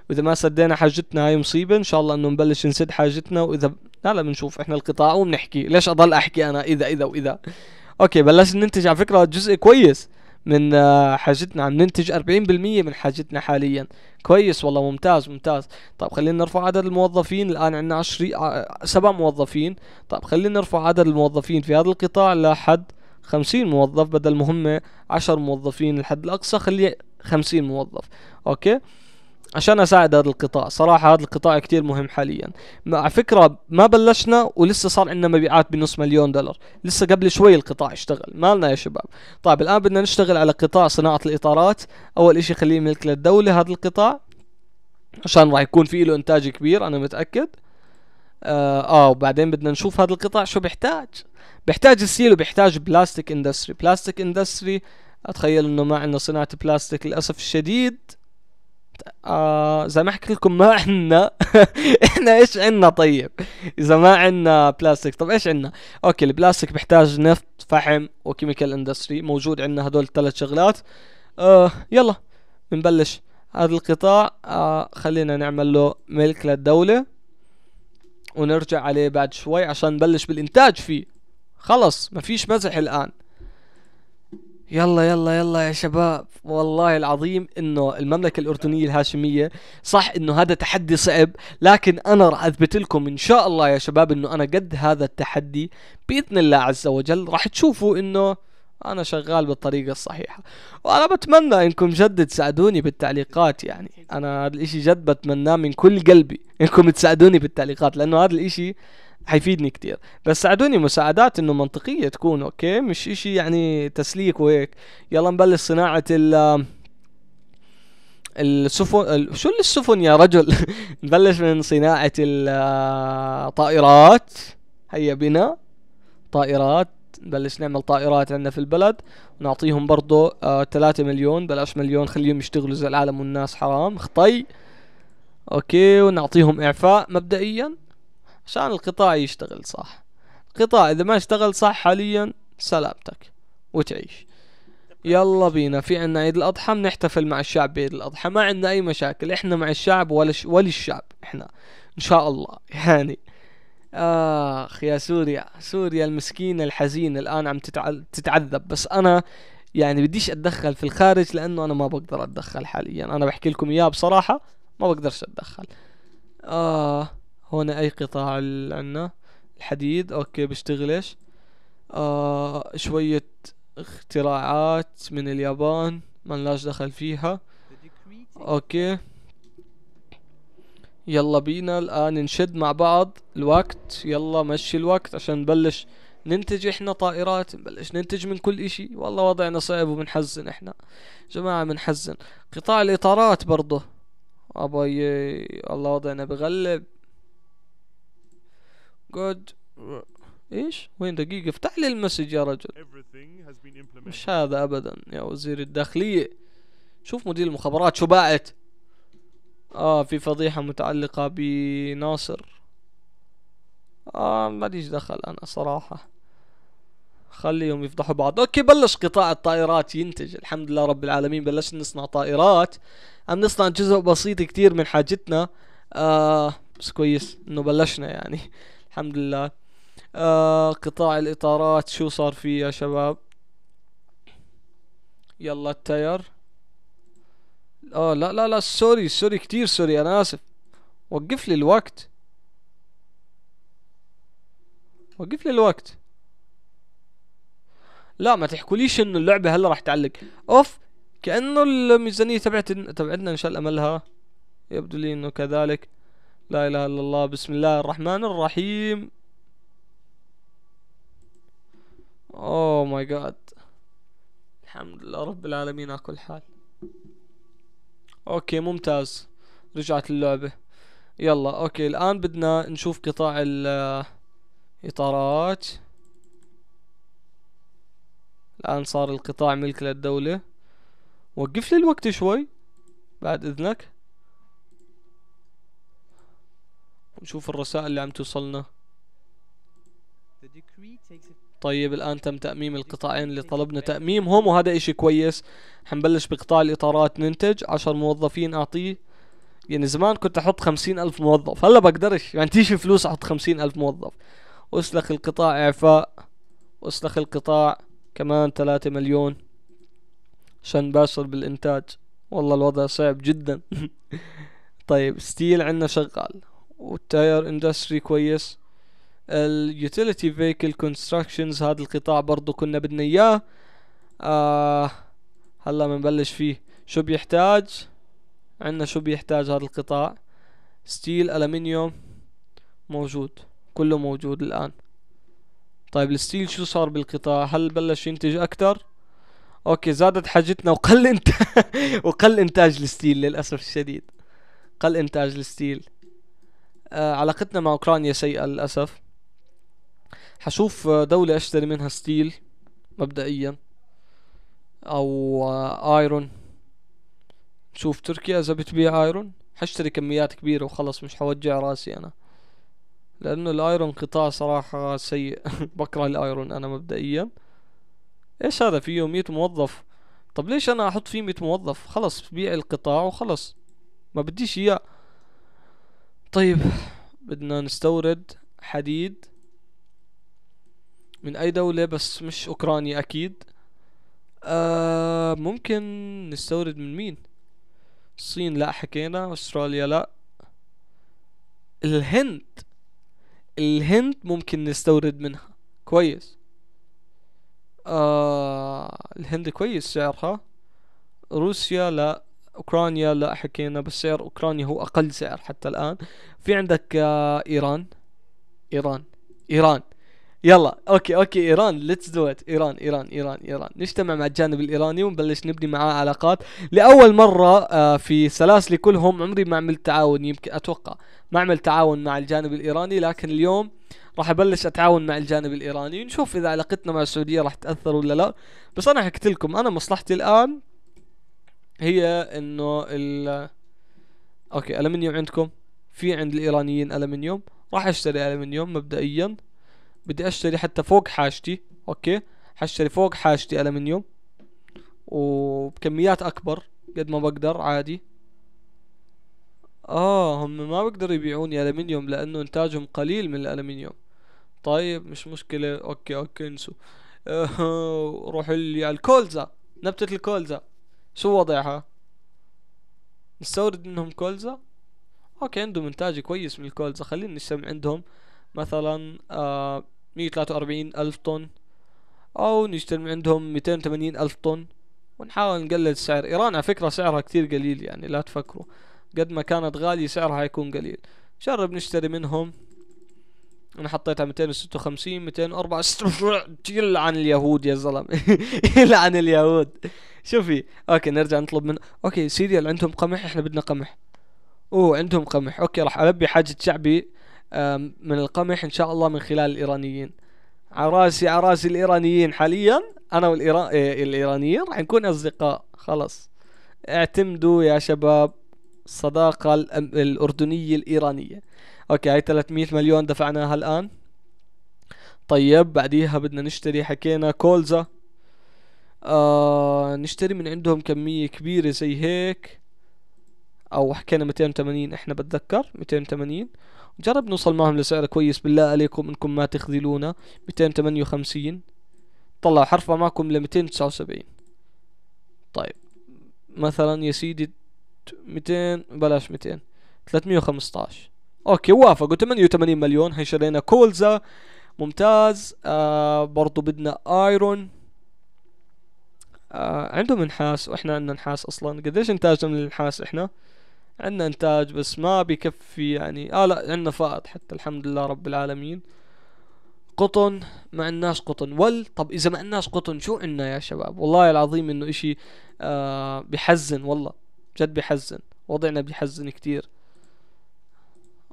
A: واذا ما سدينا حاجتنا هاي مصيبة ان شاء الله انه نبلش نسد حاجتنا واذا لا لا بنشوف احنا القطاع وبنحكي ليش اضل احكي انا اذا اذا واذا اوكي بلشنا ننتج على فكرة جزء كويس من آه، حاجتنا عم ننتج 40% من حاجتنا حاليا كويس والله ممتاز ممتاز طب خلينا نرفع عدد الموظفين الان عندنا 20 آه، سبع موظفين طب خلينا نرفع عدد الموظفين في هذا القطاع لحد 50 موظف بدل مهمه 10 موظفين الحد الاقصى خليه 50 موظف اوكي عشان اساعد هذا القطاع صراحه هذا القطاع كتير مهم حاليا على فكره ما بلشنا ولسه صار عندنا مبيعات بنص مليون دولار لسه قبل شوي القطاع اشتغل مالنا يا شباب طيب الان بدنا نشتغل على قطاع صناعه الاطارات اول اشي خليه ملك للدوله هذا القطاع عشان راح يكون في له انتاج كبير انا متاكد اه, آه وبعدين بدنا نشوف هذا القطاع شو بيحتاج بيحتاج السيل وبيحتاج بلاستيك اندستري بلاستيك اندستري اتخيل انه ما عندنا صناعه بلاستيك للاسف الشديد آه زي ما حكيت لكم ما عندنا احنا ايش عندنا طيب اذا ما عندنا بلاستيك طب ايش عندنا اوكي البلاستيك بحتاج نفط فحم وكيميكال اندستري موجود عندنا هدول الثلاث شغلات آه يلا بنبلش هذا القطاع آه خلينا نعمل له ملك للدولة ونرجع عليه بعد شوي عشان نبلش بالإنتاج فيه خلص ما فيش مزح الآن يلا يلا يلا يا شباب والله العظيم انه المملكة الاردنية الهاشمية صح انه هذا تحدي صعب لكن انا راح اثبت لكم ان شاء الله يا شباب انه انا قد هذا التحدي باذن الله عز وجل راح تشوفوا انه انا شغال بالطريقة الصحيحة وانا بتمنى انكم جد تساعدوني بالتعليقات يعني انا هذا الاشي جد بتمناه من كل قلبي انكم تساعدوني بالتعليقات لانه هذا الاشي حيفيدني كتير بس ساعدوني مساعدات انه منطقية تكون اوكي مش اشي يعني تسليك وهيك يلا نبلش صناعة ال السفن شو السفن يا رجل نبلش من صناعة الطائرات هيا بنا طائرات نبلش نعمل طائرات عندنا في البلد ونعطيهم برضو آه مليون بلاش مليون خليهم يشتغلوا زي العالم والناس حرام خطي اوكي ونعطيهم اعفاء مبدئيا عشان القطاع يشتغل صح القطاع اذا ما اشتغل صح حاليا سلامتك وتعيش يلا بينا في عنا عيد الاضحى بنحتفل مع الشعب بعيد الاضحى ما عندنا اي مشاكل احنا مع الشعب ولا ولا الشعب احنا ان شاء الله يعني اخ يا سوريا سوريا المسكينة الحزينة الان عم تتعذب بس انا يعني بديش اتدخل في الخارج لانه انا ما بقدر اتدخل حاليا انا بحكي لكم اياه بصراحة ما بقدرش اتدخل آه هون اي قطاع عنا الحديد اوكي بيشتغلش آه شوية اختراعات من اليابان ملناش دخل فيها اوكي يلا بينا الان نشد مع بعض الوقت يلا مشي الوقت عشان نبلش ننتج احنا طائرات نبلش ننتج من كل اشي والله وضعنا صعب وبنحزن احنا جماعة بنحزن قطاع الاطارات برضه ابي الله وضعنا بغلب جود ايش وين دقيقة افتح لي المسج يا رجل مش هذا ابدا يا وزير الداخلية شوف مدير المخابرات شو باعت اه في فضيحة متعلقة بناصر آه ماليش دخل أنا صراحة خليهم يفضحوا بعض أوكي بلش قطاع الطائرات ينتج الحمد لله رب العالمين بلشنا نصنع طائرات عم نصنع جزء بسيط كتير من حاجتنا آه بس كويس إنه بلشنا يعني الحمد لله آه قطاع الإطارات شو صار فيه يا شباب يلا التير اه لا لا لا سوري سوري كتير سوري أنا آسف وقف لي الوقت وقف لي الوقت لا ما تحكوليش انه اللعبة هلا راح تعلق اوف كأنه الميزانية تبعت تبعتنا انشال املها يبدو لي انه كذلك لا إله إلا الله بسم الله الرحمن الرحيم اوه oh ماي جاد الحمد لله رب العالمين على كل حال اوكي ممتاز رجعت اللعبة يلا اوكي الان بدنا نشوف قطاع الاطارات الان صار القطاع ملك للدولة وقف لي الوقت شوي بعد اذنك ونشوف الرسائل اللي عم توصلنا طيب الآن تم تأميم القطاعين اللي طلبنا تأميمهم وهذا إشي كويس حنبلش بقطاع الإطارات ننتج عشر موظفين أعطيه يعني زمان كنت أحط خمسين ألف موظف هلا بقدرش يعني تيجي فلوس أحط خمسين ألف موظف واسلخ القطاع إعفاء واسلخ القطاع كمان ثلاثة مليون عشان باشر بالإنتاج والله الوضع صعب جدا طيب ستيل عندنا شغال والتاير اندستري كويس اليوتيليتي فيكل كونستراكشنز هذا القطاع برضو كنا بدنا اياه آه هلا بنبلش فيه شو بيحتاج عندنا شو بيحتاج هذا القطاع ستيل الومنيوم موجود كله موجود الان طيب الستيل شو صار بالقطاع هل بلش ينتج اكثر اوكي زادت حاجتنا وقل انت وقل انتاج الستيل للاسف الشديد قل انتاج الستيل آه، علاقتنا مع اوكرانيا سيئه للاسف حشوف آه، دولة اشتري منها ستيل مبدئيا او ايرون آه، شوف تركيا اذا بتبيع ايرون حشتري كميات كبيرة وخلص مش حوجع راسي انا لانه الايرون قطاع صراحة سيء بكره الايرون انا مبدئيا ايش هذا فيه مية موظف طب ليش انا احط فيه 100 موظف خلص بيع القطاع وخلص ما بديش اياه طيب بدنا نستورد حديد من اي دولة بس مش اوكرانيا اكيد آه ممكن نستورد من مين الصين لا حكينا استراليا لا الهند الهند ممكن نستورد منها كويس آه الهند كويس سعرها روسيا لا اوكرانيا لا حكينا بالسعر اوكرانيا هو اقل سعر حتى الان في عندك آه، ايران ايران ايران يلا اوكي اوكي ايران ليتس دو ات ايران ايران ايران ايران نجتمع مع الجانب الايراني ونبلش نبني معاه علاقات لاول مره آه، في سلاسلي كلهم عمري ما عملت تعاون يمكن اتوقع ما عملت تعاون مع الجانب الايراني لكن اليوم راح ابلش اتعاون مع الجانب الايراني ونشوف اذا علاقتنا مع السعوديه راح تاثر ولا لا بس انا حكيت لكم انا مصلحتي الان هي انه ال اوكي المنيوم عندكم في عند الايرانيين المنيوم راح اشتري المنيوم مبدئيا بدي اشتري حتى فوق حاجتي اوكي حشتري فوق حاجتي المنيوم وبكميات اكبر قد ما بقدر عادي اه هم ما بقدر يبيعوني المنيوم لانه انتاجهم قليل من الالمنيوم طيب مش مشكلة اوكي اوكي انسوا روح لي على الكولزا نبتة الكولزا شو وضعها نستورد منهم كولزا اوكي عندهم انتاج كويس من الكولزا خلينا نشتم عندهم مثلا آه مية وأربعين ألف طن أو نجتمع عندهم ميتين ألف طن ونحاول نقلل السعر إيران على فكرة سعرها كتير قليل يعني لا تفكروا قد ما كانت غالية سعرها يكون قليل جرب نشتري منهم انا حطيتها 256 264 يلعن اليهود يا زلمه يلعن اليهود شوفي اوكي نرجع نطلب من اوكي سيريال عندهم قمح احنا بدنا قمح اوه عندهم قمح اوكي راح البي حاجة شعبي من القمح ان شاء الله من خلال الايرانيين عراسي عراسي الايرانيين حاليا انا والإيران... إيه، الايرانيين راح نكون اصدقاء خلاص اعتمدوا يا شباب الصداقة الأردنية الإيرانية اوكي هاي 300 مليون دفعناها الان طيب بعديها بدنا نشتري حكينا كولزا آه نشتري من عندهم كمية كبيرة زي هيك او حكينا 280 احنا بتذكر 280 جرب نوصل معهم لسعر كويس بالله عليكم انكم ما تخذلونا 258 طلع حرفه معكم ل 279 طيب مثلا يا سيدي 200 بلاش 200 315 اوكي وافقوا 88 مليون احنا شرينا كولزا ممتاز آه برضو بدنا ايرون آه عندهم نحاس واحنا عندنا نحاس اصلا قديش انتاجنا من النحاس احنا عندنا انتاج بس ما بيكفي يعني اه لا عندنا فائض حتى الحمد لله رب العالمين قطن ما عندناش قطن ول طب اذا ما عندناش قطن شو عندنا يا شباب والله العظيم انه اشي آه بحزن والله جد بحزن وضعنا بحزن كتير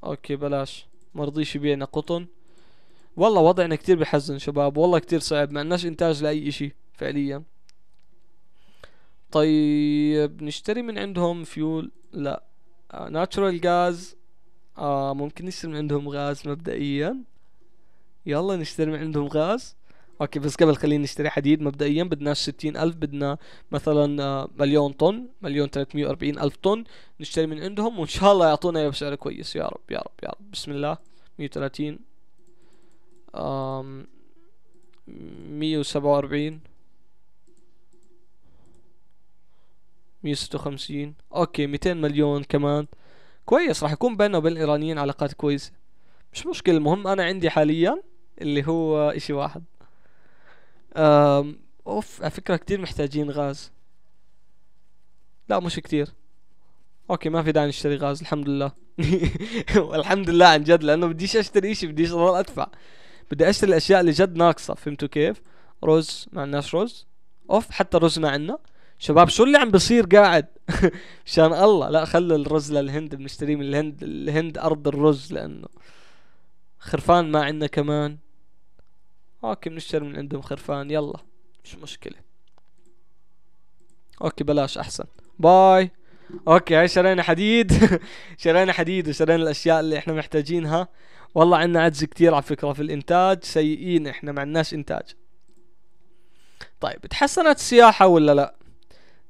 A: اوكي بلاش مرضيش يبيعنا قطن والله وضعنا كتير بحزن شباب والله كتير صعب ما عندناش انتاج لاي اشي فعليا طيب نشتري من عندهم فيول لا ناتشورال آه، غاز آه ممكن نشتري من عندهم غاز مبدئيا يلا نشتري من عندهم غاز اوكي بس قبل خلينا نشتري حديد مبدئيا بدنا الف بدنا مثلا آه، مليون طن مليون 340 الف طن نشتري من عندهم وان شاء الله يعطونا اياه بسعر كويس يا رب يا رب يا رب بسم الله 130 147 156 اوكي 200 مليون كمان كويس راح يكون بيننا وبين الايرانيين علاقات كويسه مش مشكله المهم انا عندي حاليا اللي هو اشي واحد اوف على فكرة كتير محتاجين غاز لا مش كتير اوكي ما في داعي نشتري غاز الحمد لله والحمد لله عن جد لانه بديش اشتري اشي بديش اضل ادفع بدي اشتري الاشياء اللي جد ناقصة فهمتوا كيف رز ما عندناش رز اوف حتى رز ما عندنا شباب شو اللي عم بصير قاعد مشان الله لا خلوا الرز للهند بنشتريه من الهند الهند ارض الرز لانه خرفان ما عندنا كمان اوكي بنشتري من عندهم خرفان يلا مش مشكلة اوكي بلاش احسن باي اوكي هاي شرينا حديد شرينا حديد وشرينا الاشياء اللي احنا محتاجينها والله عندنا عجز كتير على فكرة في الانتاج سيئين احنا ما عندناش انتاج طيب اتحسنت السياحة ولا لا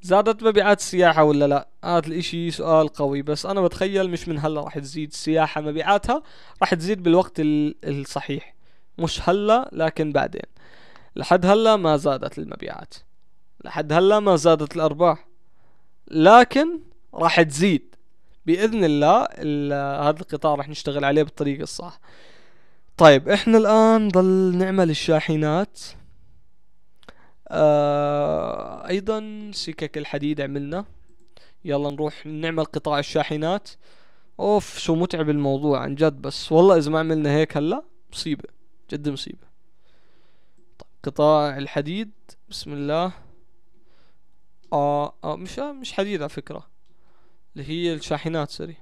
A: زادت مبيعات السياحة ولا لا هذا الاشي سؤال قوي بس انا بتخيل مش من هلا راح تزيد السياحة مبيعاتها راح تزيد بالوقت الصحيح مش هلا لكن بعدين لحد هلا ما زادت المبيعات لحد هلا ما زادت الارباح لكن راح تزيد باذن الله هذا القطاع راح نشتغل عليه بالطريقه الصح طيب احنا الان ضل نعمل الشاحنات آه ايضا سكك الحديد عملنا يلا نروح نعمل قطاع الشاحنات اوف شو متعب الموضوع عن جد بس والله اذا ما عملنا هيك هلا مصيبه جد مصيبة طيب، قطاع الحديد بسم الله آه, آه مش آه مش حديد على فكرة اللي هي الشاحنات سري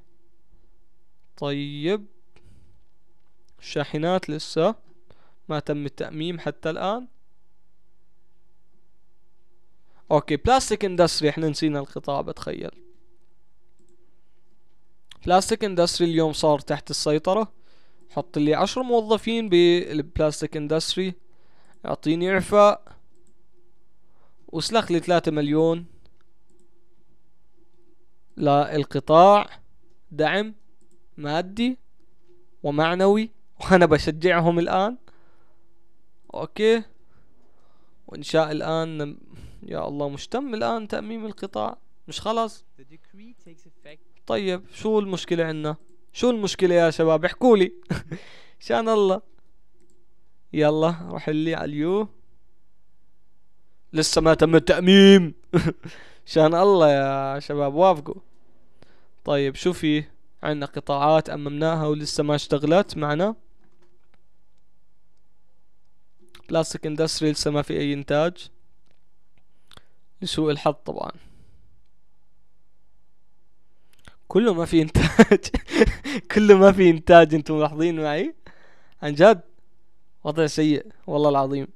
A: طيب الشاحنات لسه ما تم التأميم حتى الآن اوكي بلاستيك اندستري احنا نسينا القطاع بتخيل بلاستيك اندستري اليوم صار تحت السيطرة حط لي عشر موظفين بالبلاستيك اندستري اعطيني اعفاء وسلخ لي ثلاثة مليون للقطاع دعم مادي ومعنوي وانا بشجعهم الان اوكي وانشاء الان يا الله مش تم الان تأميم القطاع مش خلاص طيب شو المشكلة عندنا شو المشكلة يا شباب احكوا لي شان الله يلا روح لي على اليو لسه ما تم التأميم شان الله يا شباب وافقوا طيب شو في عندنا قطاعات أممناها ولسه ما اشتغلت معنا بلاستيك اندستري لسه ما في أي إنتاج لسوء الحظ طبعا كله ما في انتاج كله ما في انتاج انتم ملاحظين معي عن جد وضع سيء والله العظيم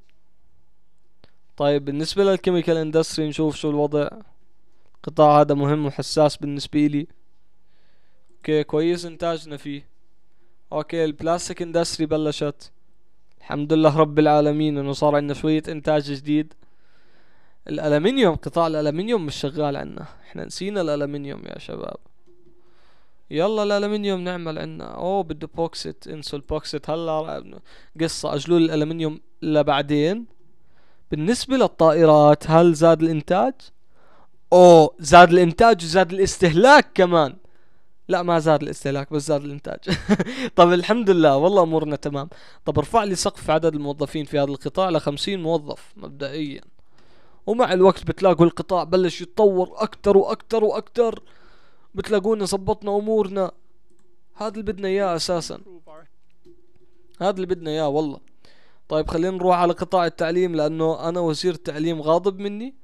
A: طيب بالنسبة للكيميكال اندستري نشوف شو الوضع القطاع هذا مهم وحساس بالنسبة لي اوكي كويس انتاجنا فيه اوكي البلاستيك اندستري بلشت الحمد لله رب العالمين انه صار عندنا شوية انتاج جديد الالمنيوم قطاع الالمنيوم مش شغال عندنا احنا نسينا الالمنيوم يا شباب يلا الالمنيوم نعمل عنا اوه بده بوكسيت انسول بوكسيت هلا قصة اجلول الالمنيوم لبعدين بالنسبة للطائرات هل زاد الانتاج؟ اوه زاد الانتاج وزاد الاستهلاك كمان لا ما زاد الاستهلاك بس زاد الانتاج طب الحمد لله والله امورنا تمام طب ارفع لي سقف عدد الموظفين في هذا القطاع ل 50 موظف مبدئيا ومع الوقت بتلاقوا القطاع بلش يتطور اكتر واكتر واكتر بتلاقونا زبطنا امورنا هذا اللي بدنا اياه اساسا هذا اللي بدنا اياه والله طيب خلينا نروح على قطاع التعليم لانه انا وزير التعليم غاضب مني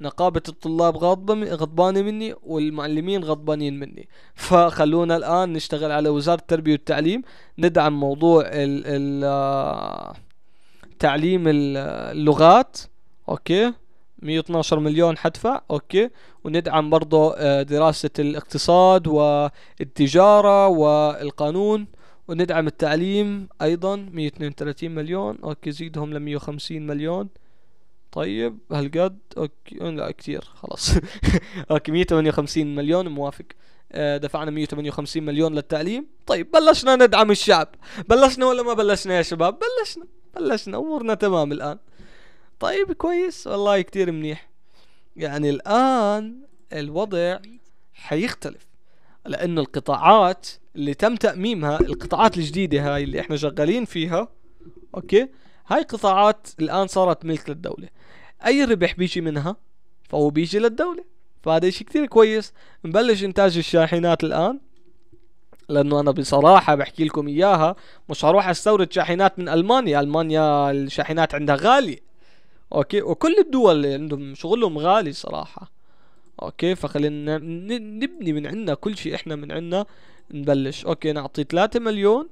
A: نقابة الطلاب غاضبة غضبانة مني والمعلمين غضبانين مني فخلونا الآن نشتغل على وزارة التربية والتعليم ندعم موضوع ال ال آه، تعليم آه، اللغات أوكي 112 مليون حدفع اوكي وندعم برضه آه، دراسة الاقتصاد والتجارة والقانون وندعم التعليم ايضا 132 مليون اوكي زيدهم ل 150 مليون طيب هالقد اوكي لا كتير خلاص اوكي 158 مليون موافق آه، دفعنا 158 مليون للتعليم طيب بلشنا ندعم الشعب بلشنا ولا ما بلشنا يا شباب بلشنا بلشنا امورنا تمام الان طيب كويس والله كتير منيح يعني الآن الوضع حيختلف لأنه القطاعات اللي تم تأميمها القطاعات الجديدة هاي اللي احنا شغالين فيها أوكي هاي قطاعات الآن صارت ملك للدولة أي ربح بيجي منها فهو بيجي للدولة فهذا شيء كتير كويس نبلش إنتاج الشاحنات الآن لانه انا بصراحه بحكي لكم اياها مش هروح استورد شاحنات من المانيا المانيا الشاحنات عندها غاليه اوكي وكل الدول اللي عندهم شغلهم غالي صراحه اوكي فخلينا نبني من عندنا كل شيء احنا من عندنا نبلش اوكي نعطي 3 مليون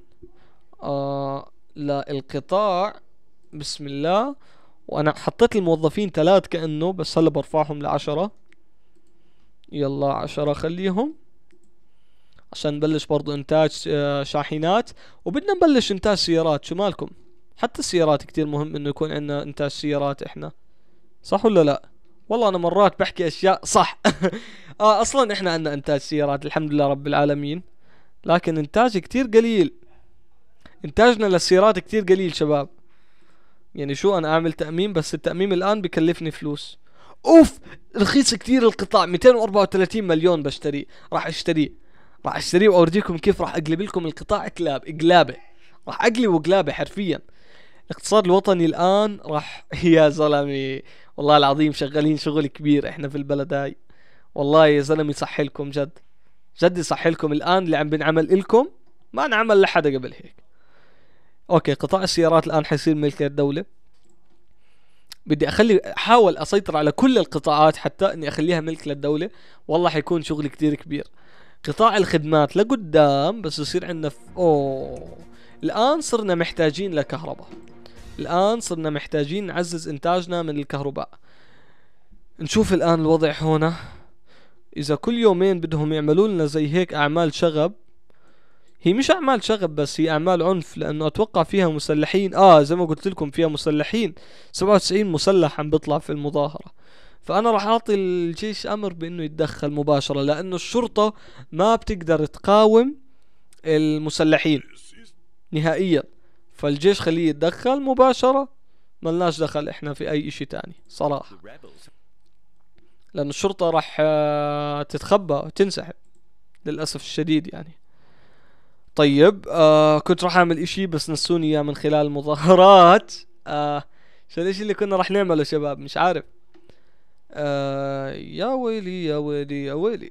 A: آه للقطاع بسم الله وانا حطيت الموظفين ثلاث كانه بس هلا برفعهم لعشرة يلا عشرة خليهم عشان نبلش برضو انتاج آه، شاحنات وبدنا نبلش انتاج سيارات شو مالكم حتى السيارات كتير مهم انه يكون عندنا انتاج سيارات احنا صح ولا لا والله انا مرات بحكي اشياء صح آه اصلا احنا عندنا انتاج سيارات الحمد لله رب العالمين لكن انتاج كتير قليل انتاجنا للسيارات كتير قليل شباب يعني شو انا اعمل تأميم بس التأميم الان بكلفني فلوس اوف رخيص كتير القطاع 234 مليون بشتري راح اشتريه راح اشتريه واورجيكم كيف راح اقلب لكم القطاع كلاب قلابه راح اقلب وقلابه حرفيا الاقتصاد الوطني الان راح يا زلمه والله العظيم شغالين شغل كبير احنا في البلد هاي والله يا زلمه يصحي لكم جد جد يصحي لكم الان اللي عم بنعمل لكم ما انعمل لحدا قبل هيك اوكي قطاع السيارات الان حيصير ملك للدوله بدي اخلي احاول اسيطر على كل القطاعات حتى اني اخليها ملك للدوله والله حيكون شغل كتير كبير قطاع الخدمات لقدام بس يصير عندنا اوه الان صرنا محتاجين لكهرباء الآن صرنا محتاجين نعزز إنتاجنا من الكهرباء نشوف الآن الوضع هنا إذا كل يومين بدهم يعملوا لنا زي هيك أعمال شغب هي مش أعمال شغب بس هي أعمال عنف لأنه أتوقع فيها مسلحين آه زي ما قلت لكم فيها مسلحين 97 مسلح عم بيطلع في المظاهرة فأنا راح أعطي الجيش أمر بأنه يتدخل مباشرة لأنه الشرطة ما بتقدر تقاوم المسلحين نهائياً فالجيش خليه يتدخل مباشرة ملناش دخل احنا في اي اشي تاني صراحة لان الشرطة راح آه، تتخبى وتنسحب للأسف الشديد يعني طيب آه كنت راح اعمل اشي بس نسوني اياه من خلال المظاهرات آه شو الاشي اللي كنا راح نعمله شباب مش عارف آه يا ويلي يا ويلي يا ويلي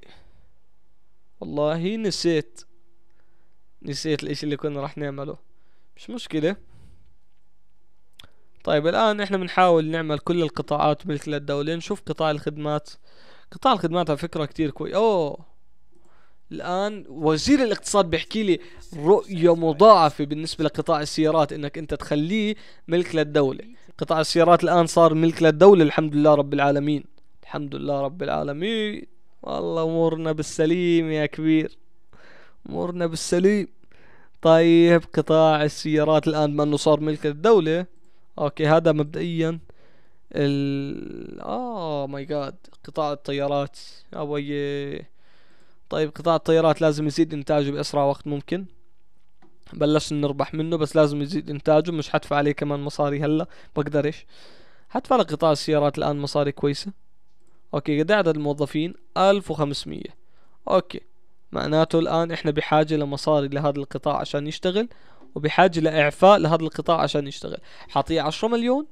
A: والله نسيت نسيت الاشي اللي كنا راح نعمله مش مشكلة طيب الآن احنا بنحاول نعمل كل القطاعات ملك للدولة نشوف قطاع الخدمات قطاع الخدمات على فكرة كتير كوي اوه الآن وزير الاقتصاد بيحكي لي رؤية مضاعفة بالنسبة لقطاع السيارات انك انت تخليه ملك للدولة قطاع السيارات الآن صار ملك للدولة الحمد لله رب العالمين الحمد لله رب العالمين والله امورنا بالسليم يا كبير امورنا بالسليم طيب قطاع السيارات الآن ما أنه صار ملك الدولة أوكي هذا مبدئيا ال آه ماي جاد قطاع الطيارات أوي طيب قطاع الطيارات لازم يزيد إنتاجه بأسرع وقت ممكن بلشنا نربح منه بس لازم يزيد إنتاجه مش حدفع عليه كمان مصاري هلا بقدرش حدفع لقطاع السيارات الآن مصاري كويسة أوكي قد عدد الموظفين ألف وخمسمية أوكي معناته الآن إحنا بحاجة لمصاري لهذا القطاع عشان يشتغل وبحاجة لإعفاء لهذا القطاع عشان يشتغل حاطيه عشرة مليون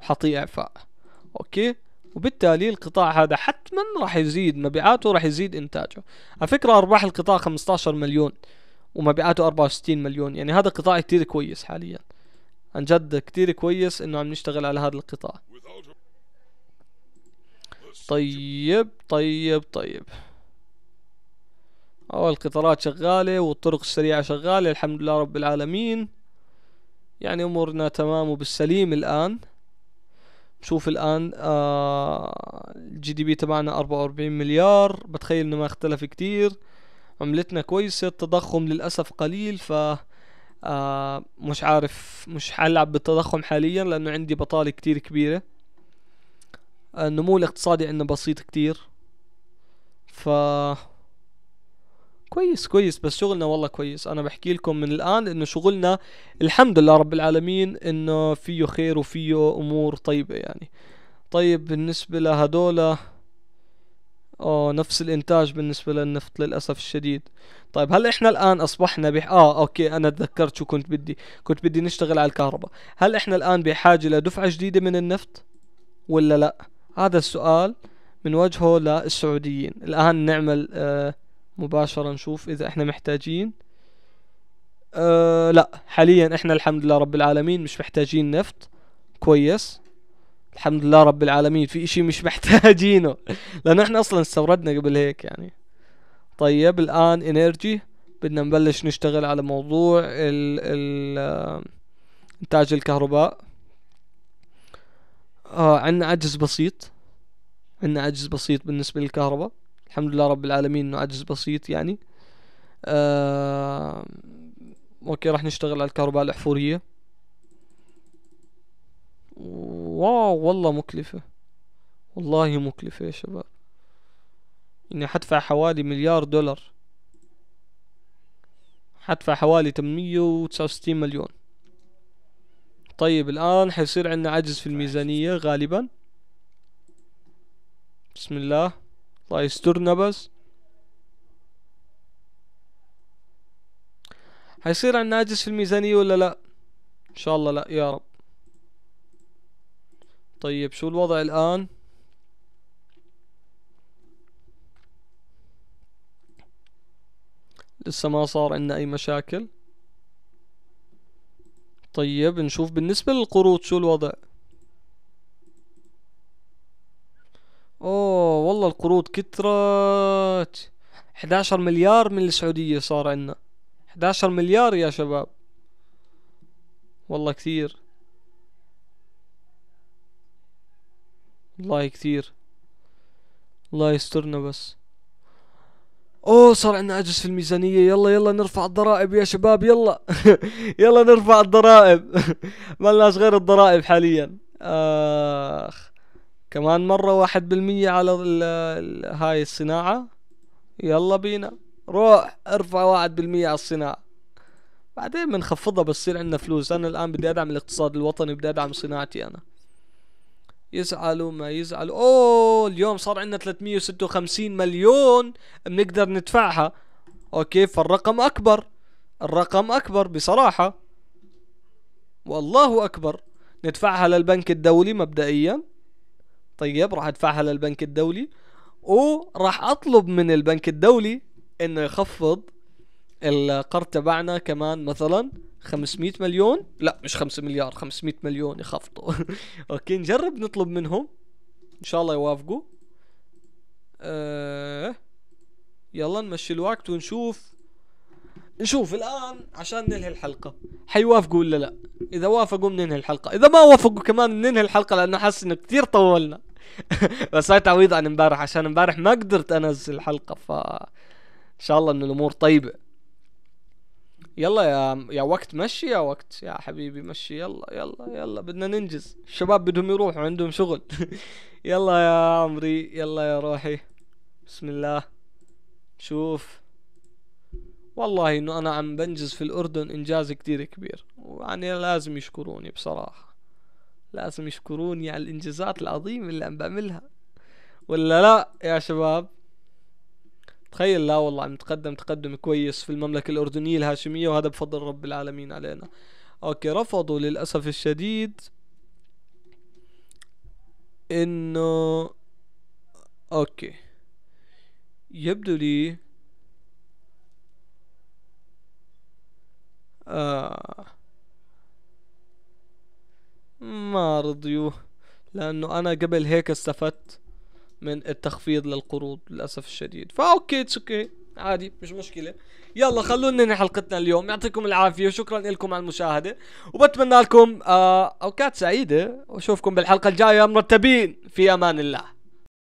A: وحاطيه إعفاء أوكي وبالتالي القطاع هذا حتما راح يزيد مبيعاته راح يزيد إنتاجه على فكرة أرباح القطاع 15 مليون ومبيعاته 64 مليون يعني هذا قطاع كتير كويس حاليا عن جد كتير كويس إنه عم نشتغل على هذا القطاع طيب طيب طيب اه القطارات شغالة والطرق السريعة شغالة الحمد لله رب العالمين يعني امورنا تمام وبالسليم الان بشوف الان آه الجي دي بي تبعنا اربعة واربعين مليار بتخيل انه ما اختلف كتير عملتنا كويسة التضخم للأسف قليل ف آه مش عارف مش حلعب بالتضخم حاليا لأنه عندي بطالة كتير كبيرة النمو الاقتصادي عندنا بسيط كتير ف كويس كويس بس شغلنا والله كويس انا بحكي لكم من الان انه شغلنا الحمد لله رب العالمين انه فيه خير وفيه امور طيبة يعني طيب بالنسبة لهدول اه نفس الانتاج بالنسبة للنفط للأسف الشديد طيب هل احنا الان اصبحنا بح... اه اوكي انا تذكرت شو كنت بدي كنت بدي نشتغل على الكهرباء هل احنا الان بحاجة لدفعة جديدة من النفط ولا لا هذا السؤال من وجهه للسعوديين الان نعمل آه مباشرة نشوف اذا احنا محتاجين أه لا حاليا احنا الحمد لله رب العالمين مش محتاجين نفط كويس الحمد لله رب العالمين في اشي مش محتاجينه لانه احنا اصلا استوردنا قبل هيك يعني طيب الان انرجي بدنا نبلش نشتغل على موضوع ال ال آه، انتاج الكهرباء آه عندنا عجز بسيط عندنا عجز بسيط بالنسبة للكهرباء الحمد لله رب العالمين انه عجز بسيط يعني آه اوكي راح نشتغل على الكهرباء الاحفورية واو والله مكلفة والله مكلفة يا شباب اني حدفع حوالي مليار دولار حدفع حوالي 869 مليون طيب الآن حيصير عندنا عجز في الميزانية غالبا بسم الله الله يسترنا بس حيصير عندنا ناجس في الميزانية ولا لا ان شاء الله لا يا رب طيب شو الوضع الان لسه ما صار عندنا اي مشاكل طيب نشوف بالنسبة للقروض شو الوضع اوه والله القروض كترت 11 مليار من السعودية صار عندنا 11 مليار يا شباب والله كثير والله كثير الله يسترنا بس اوه صار عندنا عجز في الميزانية يلا يلا نرفع الضرائب يا شباب يلا يلا نرفع الضرائب ما لناش غير الضرائب حاليا اخ كمان مرة واحد بالمية على ال ال هاي الصناعة يلا بينا روح ارفع واحد بالمية على الصناعة بعدين بنخفضها بصير عندنا فلوس انا الان بدي ادعم الاقتصاد الوطني بدي ادعم صناعتي انا يزعلوا ما يزعلوا اوه اليوم صار عندنا 356 مليون بنقدر ندفعها اوكي فالرقم اكبر الرقم اكبر بصراحة والله اكبر ندفعها للبنك الدولي مبدئيا طيب راح ادفعها للبنك الدولي وراح اطلب من البنك الدولي انه يخفض القرض تبعنا كمان مثلا 500 مليون لا مش 5 مليار 500 مليون يخفضوا اوكي نجرب نطلب منهم ان شاء الله يوافقوا أه يلا نمشي الوقت ونشوف نشوف الان عشان ننهي الحلقه حيوافقوا ولا لا اذا وافقوا بننهي الحلقه اذا ما وافقوا كمان بننهي الحلقه لانه حاسس انه كثير طولنا بس هاي تعويض عن امبارح عشان امبارح ما قدرت انزل الحلقه ف ان شاء الله ان الامور طيبه يلا يا يا وقت مشي يا وقت يا حبيبي مشي يلا يلا يلا بدنا ننجز الشباب بدهم يروحوا عندهم شغل يلا يا عمري يلا يا روحي بسم الله شوف والله انه انا عم بنجز في الاردن انجاز كتير كبير ويعني لازم يشكروني بصراحه لازم يشكروني على الانجازات العظيمة اللي عم بعملها ولا لا يا شباب تخيل لا والله عم نتقدم تقدم كويس في المملكة الأردنية الهاشمية وهذا بفضل رب العالمين علينا أوكي رفضوا للأسف الشديد إنه أوكي يبدو لي آه ما رضيوه لانه انا قبل هيك استفدت من التخفيض للقروض للاسف الشديد فاوكي اتس اوكي عادي مش مشكله يلا خلونا ننهي حلقتنا اليوم يعطيكم العافيه وشكرا لكم على المشاهده وبتمنى لكم آه اوقات سعيده واشوفكم بالحلقه الجايه مرتبين في امان الله